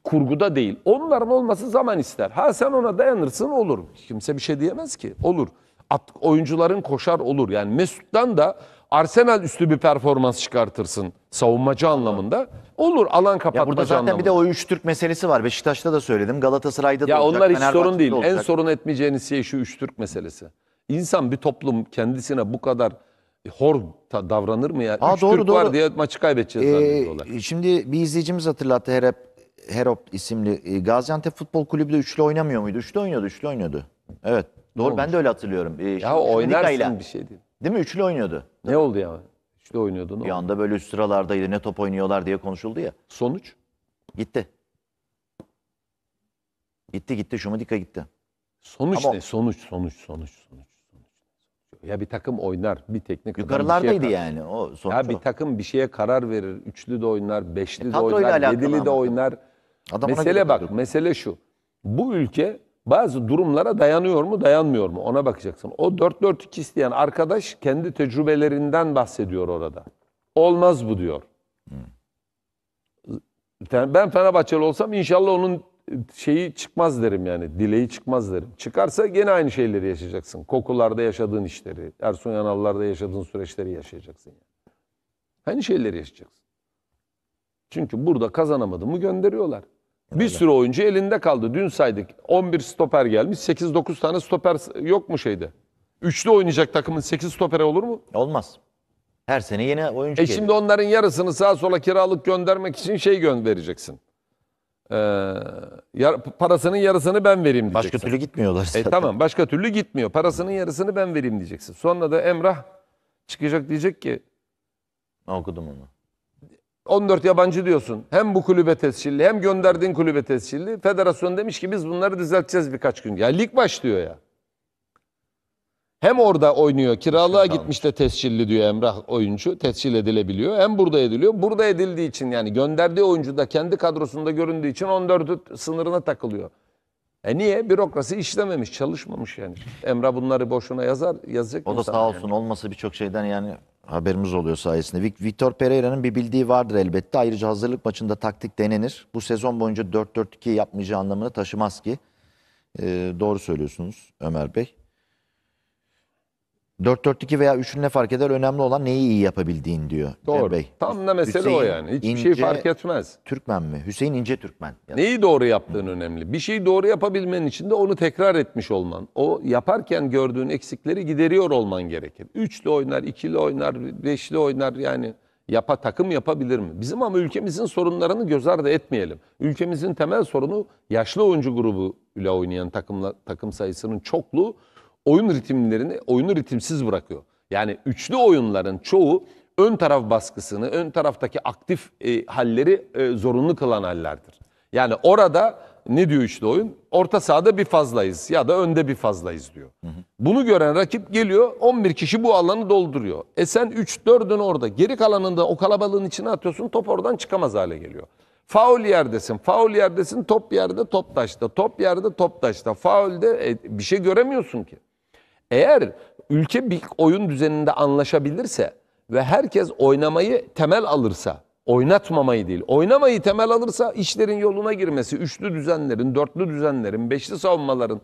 kurguda değil. Onların olması zaman ister. Ha sen ona dayanırsın olur. Kimse bir şey diyemez ki. Olur. At, oyuncuların koşar olur. Yani Mesut'tan da Arsenal üstü bir performans çıkartırsın savunmacı anlamında. Olur alan kapatmacı Ya burada zaten anlamında. bir de o oyuncu Türk meselesi var. Beşiktaş'ta da söyledim. Galatasaray'da da Ya olacak. onlar hiç sorun değil. de En sorun etmeyeceğiniz şey şu üç Türk meselesi. İnsan bir toplum kendisine bu kadar e, hor davranır mı ya? Aa, üç doğru, Türk doğru. var diye maçı kaybedeceğiz Ee, şimdi bir izleyicimiz hatırlattı Herop, Herop isimli. Ee, Gaziantep Futbol Kulübü de üçlü oynamıyor muydu? Üçlü oynuyordu, üçlü oynuyordu. Evet. Doğru ben de öyle hatırlıyorum. Ee, Ya şimdi Şendika'yla- oynarsın bir şey değil. Değil mi? Üçlü oynuyordu. Ne oldu ya? Üçlü oynuyordu. Ne Bir oldu? anda böyle üst sıralardaydı ne top oynuyorlar diye konuşuldu ya. Sonuç? Gitti. Gitti gitti Şumidika gitti. Sonuç Ama- ne? Sonuç, sonuç, sonuç, sonuç, sonuç. Ya bir takım oynar, bir teknik adam bir şeye karar- yani o sonuç. Ya bir takım bir şeye karar verir. Üçlü de oynar, beşli e, de oynar, yedili de oynar. Adamına mesele bak, kadro. mesele şu. Bu ülke bazı durumlara dayanıyor mu dayanmıyor mu ona bakacaksın. O 4-4-2 isteyen arkadaş kendi tecrübelerinden bahsediyor orada. Olmaz bu diyor. Hmm. Ben Fenerbahçeli olsam inşallah onun şeyi çıkmaz derim yani. Dileği çıkmaz derim. Çıkarsa gene aynı şeyleri yaşayacaksın. Kokularda yaşadığın işleri, Ersun Yanal'larda yaşadığın süreçleri yaşayacaksın. Yani. Aynı şeyleri yaşayacaksın. Çünkü burada kazanamadığımı gönderiyorlar. Bir sürü oyuncu elinde kaldı. Dün saydık 11 stoper gelmiş. 8-9 tane stoper yok mu şeyde? Üçlü oynayacak takımın 8 stopere olur mu? Olmaz. Her sene yeni oyuncu E geliyor. şimdi onların yarısını sağa sola kiralık göndermek için şey göndereceksin. Ee, yar- parasının yarısını ben vereyim diyeceksin. Başka türlü gitmiyorlar E tamam başka türlü gitmiyor. Parasının yarısını ben vereyim diyeceksin. Sonra da Emrah çıkacak diyecek ki Okudum onu. 14 yabancı diyorsun. Hem bu kulübe tescilli hem gönderdiğin kulübe tescilli. Federasyon demiş ki biz bunları düzelteceğiz birkaç gün. Ya lig başlıyor ya. Hem orada oynuyor. Kiralığa gitmiş de tescilli diyor Emrah oyuncu. Tescil edilebiliyor. Hem burada ediliyor. Burada edildiği için yani gönderdiği oyuncu da kendi kadrosunda göründüğü için 14 sınırına takılıyor. E niye? Bürokrasi işlememiş, çalışmamış yani. Emrah bunları boşuna yazar, yazacak. O da sağ olsun yani. olmasa birçok şeyden yani haberimiz oluyor sayesinde. Victor Pereira'nın bir bildiği vardır elbette. Ayrıca hazırlık maçında taktik denenir. Bu sezon boyunca 4-4-2 yapmayacağı anlamını taşımaz ki. Ee, doğru söylüyorsunuz Ömer Bey. 4-4-2 veya 3'ün ne fark eder? Önemli olan neyi iyi yapabildiğin diyor Doğru. Bey. Tam da mesele Hüseyin o yani. Hiçbir İnce, şey fark etmez. Türkmen mi? Hüseyin İnce Türkmen. Ya Neyi doğru yaptığın önemli. Bir şeyi doğru yapabilmenin için de onu tekrar etmiş olman. O yaparken gördüğün eksikleri gideriyor olman gerekir. Üçlü oynar, ikili oynar, beşli oynar yani yapa takım yapabilir mi? Bizim ama ülkemizin sorunlarını göz ardı etmeyelim. Ülkemizin temel sorunu yaşlı oyuncu grubuyla oynayan takımla, takım sayısının çokluğu oyun ritimlerini oyunu ritimsiz bırakıyor. Yani üçlü oyunların çoğu ön taraf baskısını, ön taraftaki aktif e, halleri e, zorunlu kılan hallerdir. Yani orada ne diyor üçlü oyun? Orta sahada bir fazlayız ya da önde bir fazlayız diyor. Hı hı. Bunu gören rakip geliyor 11 kişi bu alanı dolduruyor. E sen 3-4'ünü orada geri kalanında o kalabalığın içine atıyorsun top oradan çıkamaz hale geliyor. Faul yerdesin, faul yerdesin, top yerde, top taşta, top yerde, top taşta, faulde e, bir şey göremiyorsun ki. Eğer ülke bir oyun düzeninde anlaşabilirse ve herkes oynamayı temel alırsa, oynatmamayı değil, oynamayı temel alırsa işlerin yoluna girmesi, üçlü düzenlerin, dörtlü düzenlerin, beşli savunmaların,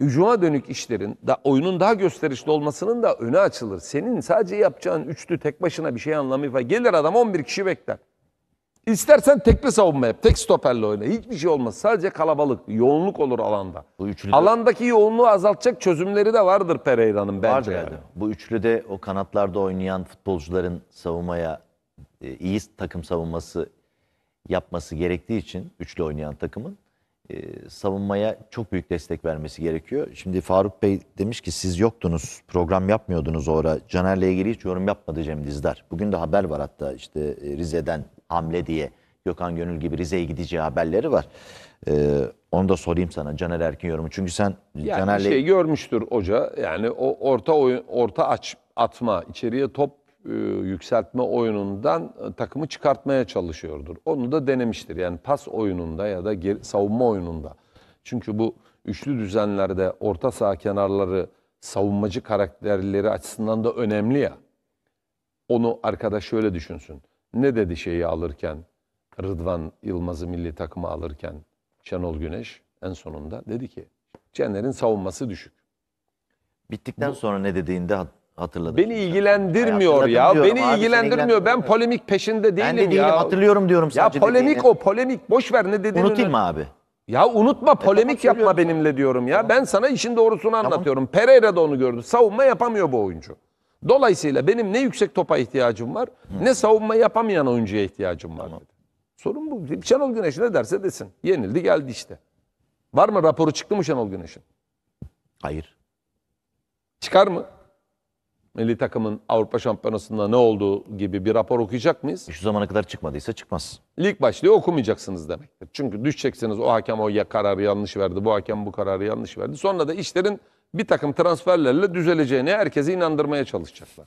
hücuma dönük işlerin, da, oyunun daha gösterişli olmasının da önü açılır. Senin sadece yapacağın üçlü tek başına bir şey anlamı var. Gelir adam 11 kişi bekler. İstersen tekli savunma yap. Tek stoperle oyna. Hiçbir şey olmaz. Sadece kalabalık, yoğunluk olur alanda. Bu üçlü de, Alandaki yoğunluğu azaltacak çözümleri de vardır Pereira'nın bence. vardı yani. Bu üçlüde o kanatlarda oynayan futbolcuların savunmaya e, iyi takım savunması yapması gerektiği için üçlü oynayan takımın e, savunmaya çok büyük destek vermesi gerekiyor. Şimdi Faruk Bey demiş ki siz yoktunuz, program yapmıyordunuz o ara. Caner'le ilgili hiç yorum yapmadı Cem Dizdar. Bugün de haber var hatta işte e, Rize'den hamle diye Gökhan Gönül gibi Rize'ye gideceği haberleri var. Ee, onu da sorayım sana Caner Erkin yorumu. Çünkü sen yani Caner'le... şey görmüştür hoca. Yani o orta oyun, orta aç, atma, içeriye top e, yükseltme oyunundan e, takımı çıkartmaya çalışıyordur. Onu da denemiştir. Yani pas oyununda ya da geri, savunma oyununda. Çünkü bu üçlü düzenlerde orta saha kenarları savunmacı karakterleri açısından da önemli ya. Onu arkadaş şöyle düşünsün. Ne dedi şeyi alırken, Rıdvan Yılmaz'ı milli takıma alırken Şenol Güneş en sonunda dedi ki Cener'in savunması düşük. Bittikten Bu, sonra ne dediğinde hatırladım. Beni ilgilendirmiyor ya. ya. Beni abi, ilgilendirmiyor. Ben polemik peşinde değilim, ben de değilim ya. hatırlıyorum diyorum sadece. Ya polemik dediğini. o polemik. Boş ver ne dediğini. Unutayım mı abi? Ya unutma e, polemik yapma benimle diyorum ya. Tamam. Ben sana işin doğrusunu anlatıyorum. Tamam. Pereira da onu gördü. Savunma yapamıyor bu oyuncu. Dolayısıyla benim ne yüksek topa ihtiyacım var Hı. ne savunma yapamayan oyuncuya ihtiyacım var. Tamam. Sorun bu. Şenol Güneş ne derse desin. Yenildi geldi işte. Var mı raporu çıktı mı Şenol Güneş'in? Hayır. Çıkar mı? Milli takımın Avrupa Şampiyonası'nda ne olduğu gibi bir rapor okuyacak mıyız? E, şu zamana kadar çıkmadıysa çıkmaz. Lig başlıyor okumayacaksınız demektir. Çünkü düşeceksiniz o hakem o ya kararı yanlış verdi, bu hakem bu kararı yanlış verdi. Sonra da işlerin bir takım transferlerle düzeleceğini herkesi inandırmaya çalışacaklar.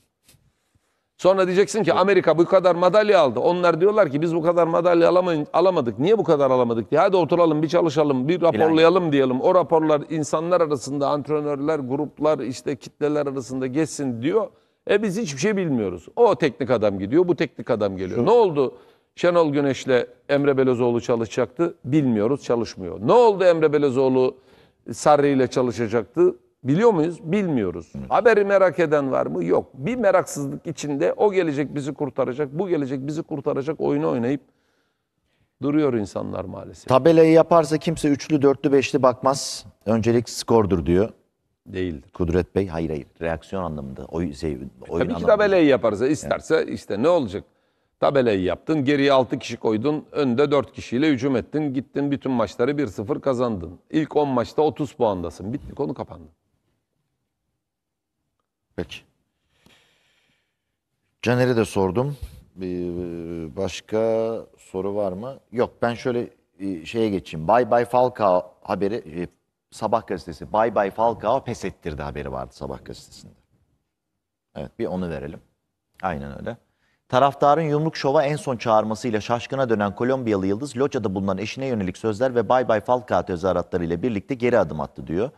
Sonra diyeceksin ki Amerika bu kadar madalya aldı. Onlar diyorlar ki biz bu kadar madalya alamadık. Niye bu kadar alamadık diye. Hadi oturalım bir çalışalım bir raporlayalım diyelim. O raporlar insanlar arasında antrenörler, gruplar işte kitleler arasında geçsin diyor. E biz hiçbir şey bilmiyoruz. O teknik adam gidiyor bu teknik adam geliyor. Ne oldu? Şenol Güneş'le Emre Belözoğlu çalışacaktı. Bilmiyoruz çalışmıyor. Ne oldu Emre Belözoğlu Sarri ile çalışacaktı? Biliyor muyuz? Bilmiyoruz. Evet. Haberi merak eden var mı? Yok. Bir meraksızlık içinde o gelecek bizi kurtaracak, bu gelecek bizi kurtaracak oyunu oynayıp duruyor insanlar maalesef. Tabelayı yaparsa kimse üçlü, dörtlü, beşli bakmaz. Öncelik skordur diyor. Değil Kudret Bey hayır hayır reaksiyon anlamında. Oy, şey, oyun e, Tabii anlamında. ki tabelayı yaparsa isterse yani. işte ne olacak? Tabelayı yaptın, geriye 6 kişi koydun, önde 4 kişiyle hücum ettin, gittin bütün maçları 1-0 kazandın. İlk 10 maçta 30 puandasın. Bitti konu kapandı. Peki. Caner'e de sordum. Ee, başka soru var mı? Yok ben şöyle e, şeye geçeyim. Bay Bay Falcao haberi e, sabah gazetesi. Bay Bay Falcao pes ettirdi haberi vardı sabah gazetesinde. Evet bir onu verelim. Aynen öyle. Taraftarın yumruk şova en son çağırmasıyla şaşkına dönen Kolombiyalı Yıldız, Loca'da bulunan eşine yönelik sözler ve Bay Bay Falcao ile birlikte geri adım attı diyor.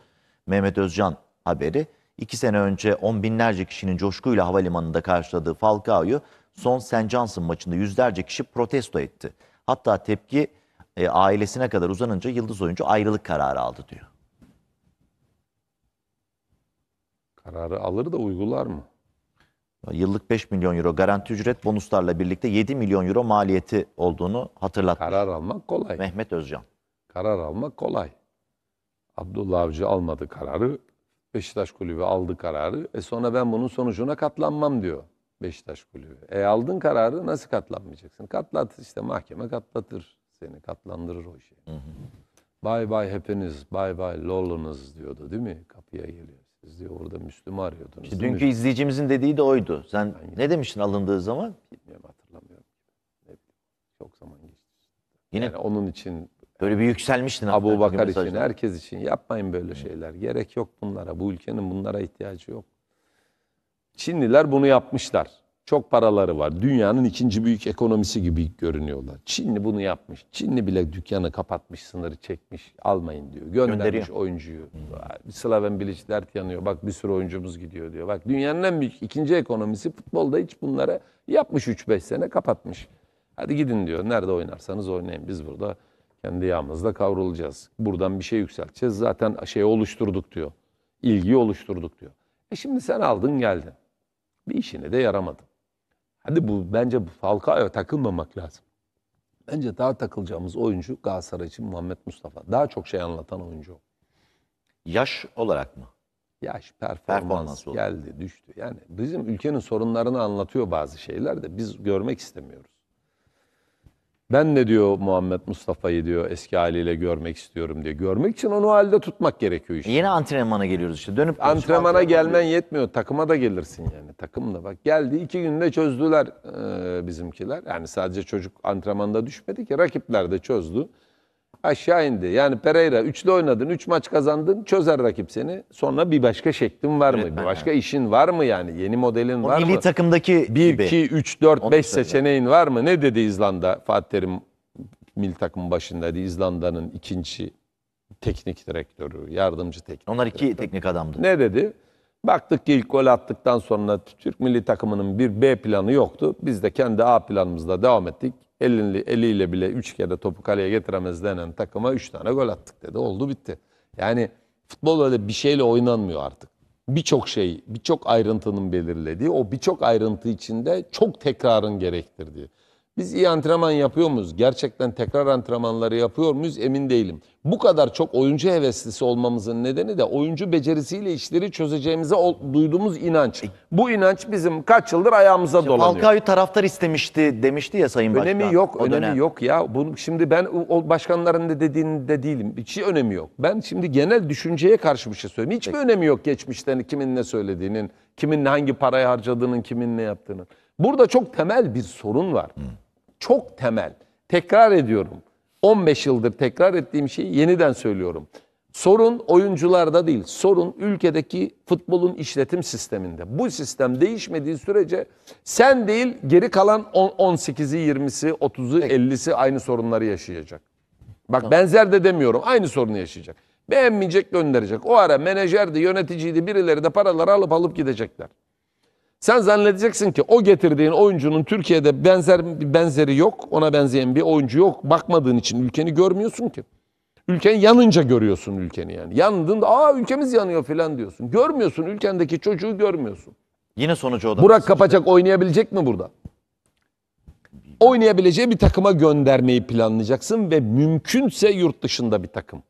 Mehmet Özcan haberi. İki sene önce on binlerce kişinin coşkuyla havalimanında karşıladığı Falcao'yu son St. Johnson maçında yüzlerce kişi protesto etti. Hatta tepki e, ailesine kadar uzanınca yıldız oyuncu ayrılık kararı aldı diyor. Kararı alır da uygular mı? Yıllık 5 milyon euro garanti ücret bonuslarla birlikte 7 milyon euro maliyeti olduğunu hatırlattı. Karar almak kolay. Mehmet Özcan. Karar almak kolay. Abdullah Avcı almadı kararı. Beşiktaş Kulübü aldı kararı. E sonra ben bunun sonucuna katlanmam diyor Beşiktaş Kulübü. E aldın kararı nasıl katlanmayacaksın? Katlat işte mahkeme katlatır seni. Katlandırır o şey. Bay bay hepiniz, bay bay lolunuz diyordu değil mi? Kapıya geliyor. Siz diyor orada Müslüm arıyordunuz. İşte dünkü Müslüm. izleyicimizin dediği de oydu. Sen Hangi? ne demiştin alındığı zaman? Bilmiyorum hatırlamıyorum. Çok zaman geçti. Yine yani onun için Böyle bir yükselmiştin. Abu Bakar için, mesajda. herkes için yapmayın böyle şeyler. Gerek yok bunlara. Bu ülkenin bunlara ihtiyacı yok. Çinliler bunu yapmışlar. Çok paraları var. Dünyanın ikinci büyük ekonomisi gibi görünüyorlar. Çinli bunu yapmış. Çinli bile dükkanı kapatmış, sınırı çekmiş. Almayın diyor. Göndermiş Gönderiyor. oyuncuyu. Hmm. Slaven Bilic dert yanıyor. Bak bir sürü oyuncumuz gidiyor diyor. Bak dünyanın en büyük ikinci ekonomisi futbolda hiç bunlara yapmış 3-5 sene kapatmış. Hadi gidin diyor. Nerede oynarsanız oynayın. Biz burada kendi yağımızla kavrulacağız. Buradan bir şey yükselteceğiz. Zaten şey oluşturduk diyor. İlgiyi oluşturduk diyor. E şimdi sen aldın geldin. Bir işine de yaramadın. Hadi bu bence Falcao'ya takılmamak lazım. Bence daha takılacağımız oyuncu Galatasaray için Muhammed Mustafa. Daha çok şey anlatan oyuncu. Yaş olarak mı? Yaş, performans, performans geldi, düştü. Yani bizim ülkenin sorunlarını anlatıyor bazı şeyler de biz görmek istemiyoruz. Ben ne diyor Muhammed Mustafa'yı diyor eski haliyle görmek istiyorum diyor. Görmek için onu halde tutmak gerekiyor işte. Yeni antrenmana geliyoruz işte. Dönüp Antrenmana gelmen yetmiyor. Takıma da gelirsin yani. Takım da bak geldi iki günde çözdüler e, bizimkiler. Yani sadece çocuk antrenmanda düşmedi ki rakipler de çözdü aşağı indi. Yani Pereira üçlü oynadın, üç maç kazandın, çözer rakip seni. Sonra bir başka şeklin var mı? bir başka yani. işin var mı yani? Yeni modelin o var milli mı? takımdaki 1, gibi. 2, 3, 4, 5 seçeneğin var mı? Ne dedi İzlanda? Fatih Terim milli takım başındaydı. İzlanda'nın ikinci teknik direktörü, yardımcı teknik Onlar iki direktörü. teknik adamdı. Ne dedi? Baktık ki ilk gol attıktan sonra Türk milli takımının bir B planı yoktu. Biz de kendi A planımızla devam ettik elini, eliyle bile üç kere topu kaleye getiremez denen takıma üç tane gol attık dedi. Oldu bitti. Yani futbol öyle bir şeyle oynanmıyor artık. Birçok şey, birçok ayrıntının belirlediği, o birçok ayrıntı içinde çok tekrarın gerektirdiği. Biz iyi antrenman yapıyor muyuz? Gerçekten tekrar antrenmanları yapıyor muyuz? Emin değilim. Bu kadar çok oyuncu heveslisi olmamızın nedeni de oyuncu becerisiyle işleri çözeceğimize duyduğumuz inanç. Bu inanç bizim kaç yıldır ayağımıza şimdi dolanıyor. Alkay'ı taraftar istemişti demişti ya Sayın önemi Başkan. Önemi yok, önemi yok ya. Bunu şimdi ben o başkanların da dediğinde değilim. Hiç önemi yok. Ben şimdi genel düşünceye karşı bir şey söyleyeyim. Hiçbir Peki. önemi yok geçmişten kimin ne söylediğinin, kimin hangi parayı harcadığının, kimin ne yaptığının. Burada çok temel bir sorun var. Hı çok temel. Tekrar ediyorum. 15 yıldır tekrar ettiğim şeyi yeniden söylüyorum. Sorun oyuncularda değil, sorun ülkedeki futbolun işletim sisteminde. Bu sistem değişmediği sürece sen değil geri kalan 18'i, 20'si, 30'u, 50'si aynı sorunları yaşayacak. Bak tamam. benzer de demiyorum, aynı sorunu yaşayacak. Beğenmeyecek gönderecek. O ara menajerdi, yöneticiydi, birileri de paraları alıp alıp gidecekler. Sen zannedeceksin ki o getirdiğin oyuncunun Türkiye'de benzer benzeri yok. Ona benzeyen bir oyuncu yok. Bakmadığın için ülkeni görmüyorsun ki. Ülkeni yanınca görüyorsun ülkeni yani. Yandığında aa ülkemiz yanıyor falan diyorsun. Görmüyorsun ülkendeki çocuğu görmüyorsun. Yine sonucu o da. Burak Kapacak işte. oynayabilecek mi burada? Oynayabileceği bir takıma göndermeyi planlayacaksın ve mümkünse yurt dışında bir takım.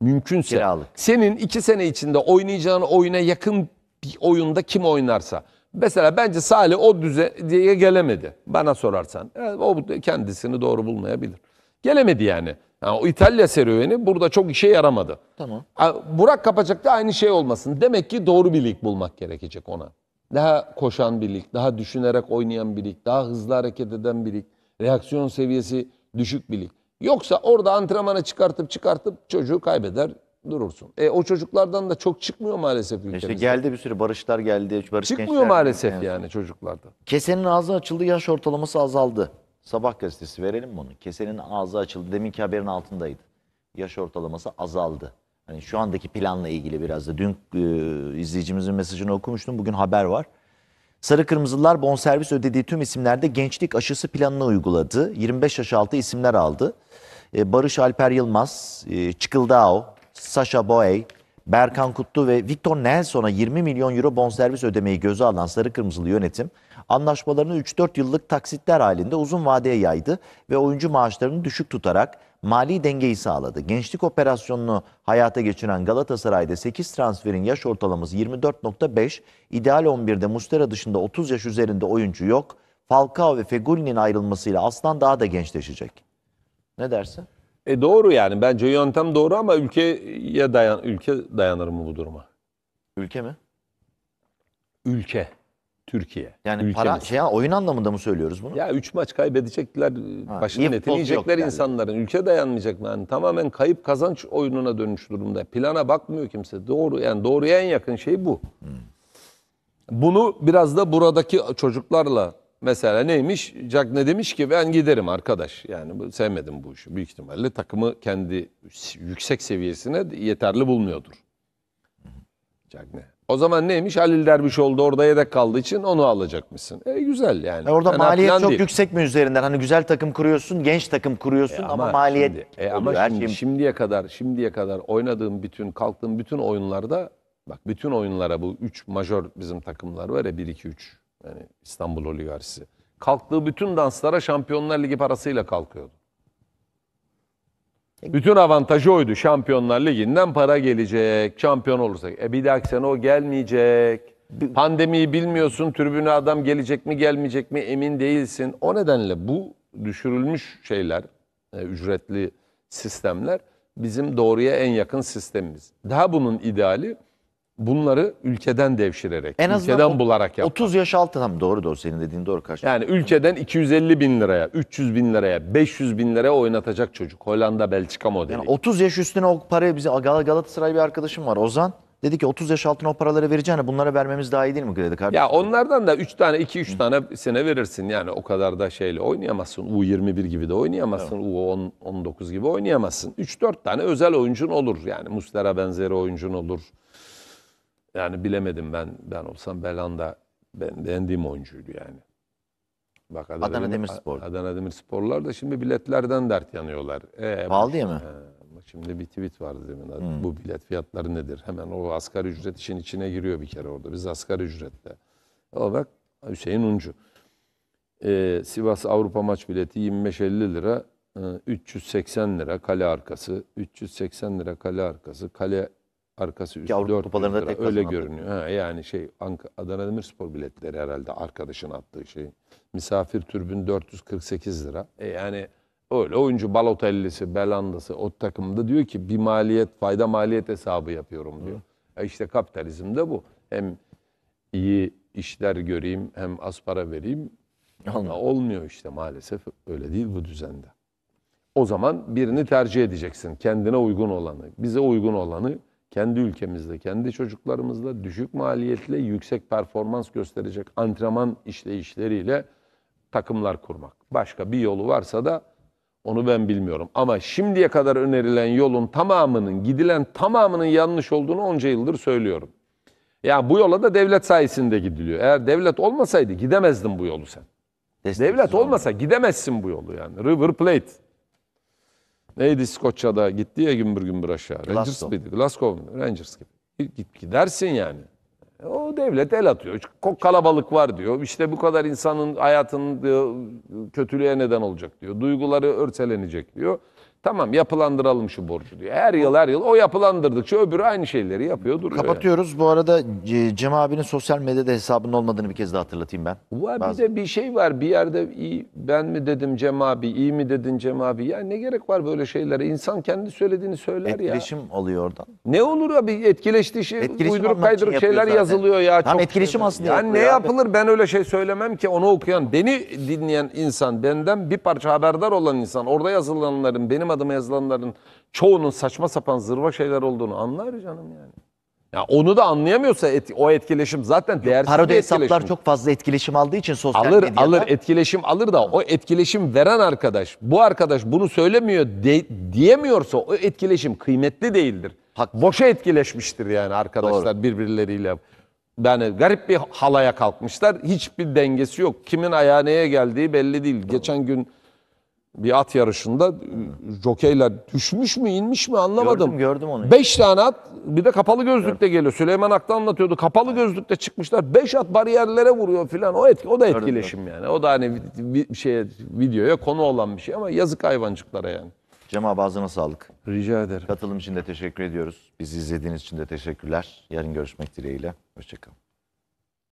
Mümkünse. Kiralık. Senin iki sene içinde oynayacağın oyuna yakın bir oyunda kim oynarsa. Mesela bence Salih o düzeye gelemedi bana sorarsan. o kendisini doğru bulmayabilir. Gelemedi yani. yani o İtalya serüveni burada çok işe yaramadı. Tamam. Burak da aynı şey olmasın. Demek ki doğru bir lig bulmak gerekecek ona. Daha koşan bir lig, daha düşünerek oynayan bir lig, daha hızlı hareket eden bir lig, reaksiyon seviyesi düşük bir lig. Yoksa orada antrenmana çıkartıp çıkartıp çocuğu kaybeder, durursun. E o çocuklardan da çok çıkmıyor maalesef ülkemizde. İşte geldi bir sürü barışlar geldi. Barış çıkmıyor maalesef yani, yani çocuklardan. Kesenin ağzı açıldı, yaş ortalaması azaldı. Sabah gazetesi verelim bunu. Kesenin ağzı açıldı. Deminki haberin altındaydı. Yaş ortalaması azaldı. Hani şu andaki planla ilgili biraz da dün e, izleyicimizin mesajını okumuştum. Bugün haber var. Sarı Kırmızılar bonservis ödediği tüm isimlerde gençlik aşısı planını uyguladı. 25 yaş altı isimler aldı. E, barış Alper Yılmaz, e, Çıkıldao, Sasha Boey, Berkan Kutlu ve Victor Nelson'a 20 milyon euro bonservis ödemeyi göze alan Sarı Kırmızılı yönetim, anlaşmalarını 3-4 yıllık taksitler halinde uzun vadeye yaydı ve oyuncu maaşlarını düşük tutarak mali dengeyi sağladı. Gençlik operasyonunu hayata geçiren Galatasaray'da 8 transferin yaş ortalaması 24.5, ideal 11'de Mustera dışında 30 yaş üzerinde oyuncu yok. Falcao ve Fegüli'nin ayrılmasıyla Aslan daha da gençleşecek. Ne dersin? E doğru yani. Bence yöntem doğru ama ülkeye dayan ülke dayanır mı bu duruma? Ülke mi? Ülke. Türkiye. Yani ülkemiz. para şey oyun anlamında mı söylüyoruz bunu? Ya 3 maç kaybedecekler, ha, başını neteleyecekler insanların. Yani. Ülke dayanmayacak Yani tamamen kayıp kazanç oyununa dönmüş durumda. Plana bakmıyor kimse. Doğru yani doğruya en yakın şey bu. Hmm. Bunu biraz da buradaki çocuklarla mesela neymiş? Jack ne demiş ki ben giderim arkadaş. Yani sevmedim bu işi. Büyük ihtimalle takımı kendi yüksek seviyesine yeterli bulmuyordur. Jack ne? O zaman neymiş? Halil Derviş oldu orada yedek kaldığı için onu alacakmışsın. E güzel yani. E orada Fena maliyet çok değil. yüksek mi üzerinden? Hani güzel takım kuruyorsun, genç takım kuruyorsun e ama, ama maliyet şimdi, e ama Şimdi, şimdiye kadar şimdiye kadar oynadığım bütün kalktığım bütün oyunlarda bak bütün oyunlara bu 3 majör bizim takımlar var ya 1 2 3 yani İstanbul oligarşisi. Kalktığı bütün danslara Şampiyonlar Ligi parasıyla kalkıyordu. Bütün avantajı oydu. Şampiyonlar Ligi'nden para gelecek. Şampiyon olursak. E bir dahaki sene o gelmeyecek. Pandemiyi bilmiyorsun. Tribüne adam gelecek mi gelmeyecek mi emin değilsin. O nedenle bu düşürülmüş şeyler, e, ücretli sistemler bizim doğruya en yakın sistemimiz. Daha bunun ideali bunları ülkeden devşirerek, en ülkeden o, bularak yapmak. 30 yaş altı tam doğru doğru senin dediğin doğru kaç. Yani ülkeden 250 bin liraya, 300 bin liraya, 500 bin liraya oynatacak çocuk. Hollanda, Belçika modeli. Yani 30 yaş üstüne o parayı bize Gal Galatasaray bir arkadaşım var Ozan. Dedi ki 30 yaş altına o paraları vereceğine bunlara vermemiz daha iyi değil mi dedi kardeşim? Ya onlardan da 3 tane 2 3 tane sene verirsin yani o kadar da şeyle oynayamazsın. U21 gibi de oynayamazsın. Evet. U19 gibi oynayamazsın. 3 4 tane özel oyuncun olur yani Muslera benzeri oyuncun olur. Yani bilemedim ben ben olsam Belanda ben beğendiğim oyuncuydu yani. Bak Adana, Adana Demirspor. Adana Demirsporlar da şimdi biletlerden dert yanıyorlar. Ee, Pahalı diye mi? He, şimdi bir tweet vardı demin. Hmm. Bu bilet fiyatları nedir? Hemen o asgari ücret işin içine giriyor bir kere orada. Biz asgari ücretle. O bak Hüseyin Uncu. Ee, Sivas Avrupa maç bileti 25-50 lira. 380 e, lira kale arkası, 380 lira kale arkası, kale arkası üstü Avrupa 4 lira. tek Öyle görünüyor. Ha, yani şey Adana Demirspor biletleri herhalde arkadaşın attığı şey. Misafir türbün 448 lira. E yani öyle oyuncu Balotelli'si, Belanda'sı o takımda diyor ki bir maliyet, fayda maliyet hesabı yapıyorum diyor. E işte kapitalizm de bu. Hem iyi işler göreyim hem az para vereyim. Ama olmuyor işte maalesef öyle değil bu düzende. O zaman birini tercih edeceksin. Kendine uygun olanı. Bize uygun olanı kendi ülkemizde, kendi çocuklarımızla düşük maliyetle yüksek performans gösterecek antrenman işleyişleriyle takımlar kurmak. Başka bir yolu varsa da onu ben bilmiyorum. Ama şimdiye kadar önerilen yolun tamamının, gidilen tamamının yanlış olduğunu onca yıldır söylüyorum. Ya bu yola da devlet sayesinde gidiliyor. Eğer devlet olmasaydı gidemezdin bu yolu sen. Destek devlet olmasa gidemezsin bu yolu yani. River Plate Neydi İskoçya'da gitti ya gümbür gümbür aşağı. Rangers Glasgow. mıydı? Glasgow mu? Rangers gibi. Git, gidersin yani. O devlet el atıyor. Çok kalabalık var diyor. İşte bu kadar insanın hayatının diyor, kötülüğe neden olacak diyor. Duyguları örselenecek diyor. Tamam yapılandıralım şu borcu diyor. Her yıl her yıl o yapılandırdıkça öbürü aynı şeyleri yapıyor duruyor. Kapatıyoruz. Bu arada e, Cem abinin sosyal medyada hesabının olmadığını bir kez daha hatırlatayım ben. Var bir de bir şey var. Bir yerde iyi ben mi dedim Cem abi, iyi mi dedin Cem abi? Ya ne gerek var böyle şeylere? İnsan kendi söylediğini söyler ya. Etkileşim oluyor oradan. Ne olur abi etkileşti şey, Etkileşim uyduruk olmak şeyler zaten. yazılıyor ya. Tam çok etkileşim şeyler. aslında Yani ne yapıyor abi. yapılır ben öyle şey söylemem ki onu okuyan, beni dinleyen insan, benden bir parça haberdar olan insan, orada yazılanların benim adıma yazılanların çoğunun saçma sapan zırva şeyler olduğunu anlar canım yani. Ya onu da anlayamıyorsa et, o etkileşim zaten değersiz Parodi bir etkileşim. hesaplar çok fazla etkileşim aldığı için sosyal alır, medyada. Alır etkileşim alır da o etkileşim veren arkadaş bu arkadaş bunu söylemiyor de, diyemiyorsa o etkileşim kıymetli değildir. Hak. Boşa etkileşmiştir yani arkadaşlar Doğru. birbirleriyle. Yani garip bir halaya kalkmışlar. Hiçbir dengesi yok. Kimin ayağı neye geldiği belli değil. Doğru. Geçen gün bir at yarışında jokeyler düşmüş mü inmiş mi anlamadım. Gördüm gördüm onu. Beş tane at bir de kapalı gözlükte geliyor. Süleyman Ak'ta anlatıyordu. Kapalı gözlükte çıkmışlar. Beş at bariyerlere vuruyor filan. O etki, o da Gördüm, etkileşim yani. O da hani bir şeye videoya konu olan bir şey ama yazık hayvancıklara yani. Cem abi ağzına sağlık. Rica ederim. Katılım için de teşekkür ediyoruz. Bizi izlediğiniz için de teşekkürler. Yarın görüşmek dileğiyle. Hoşçakalın.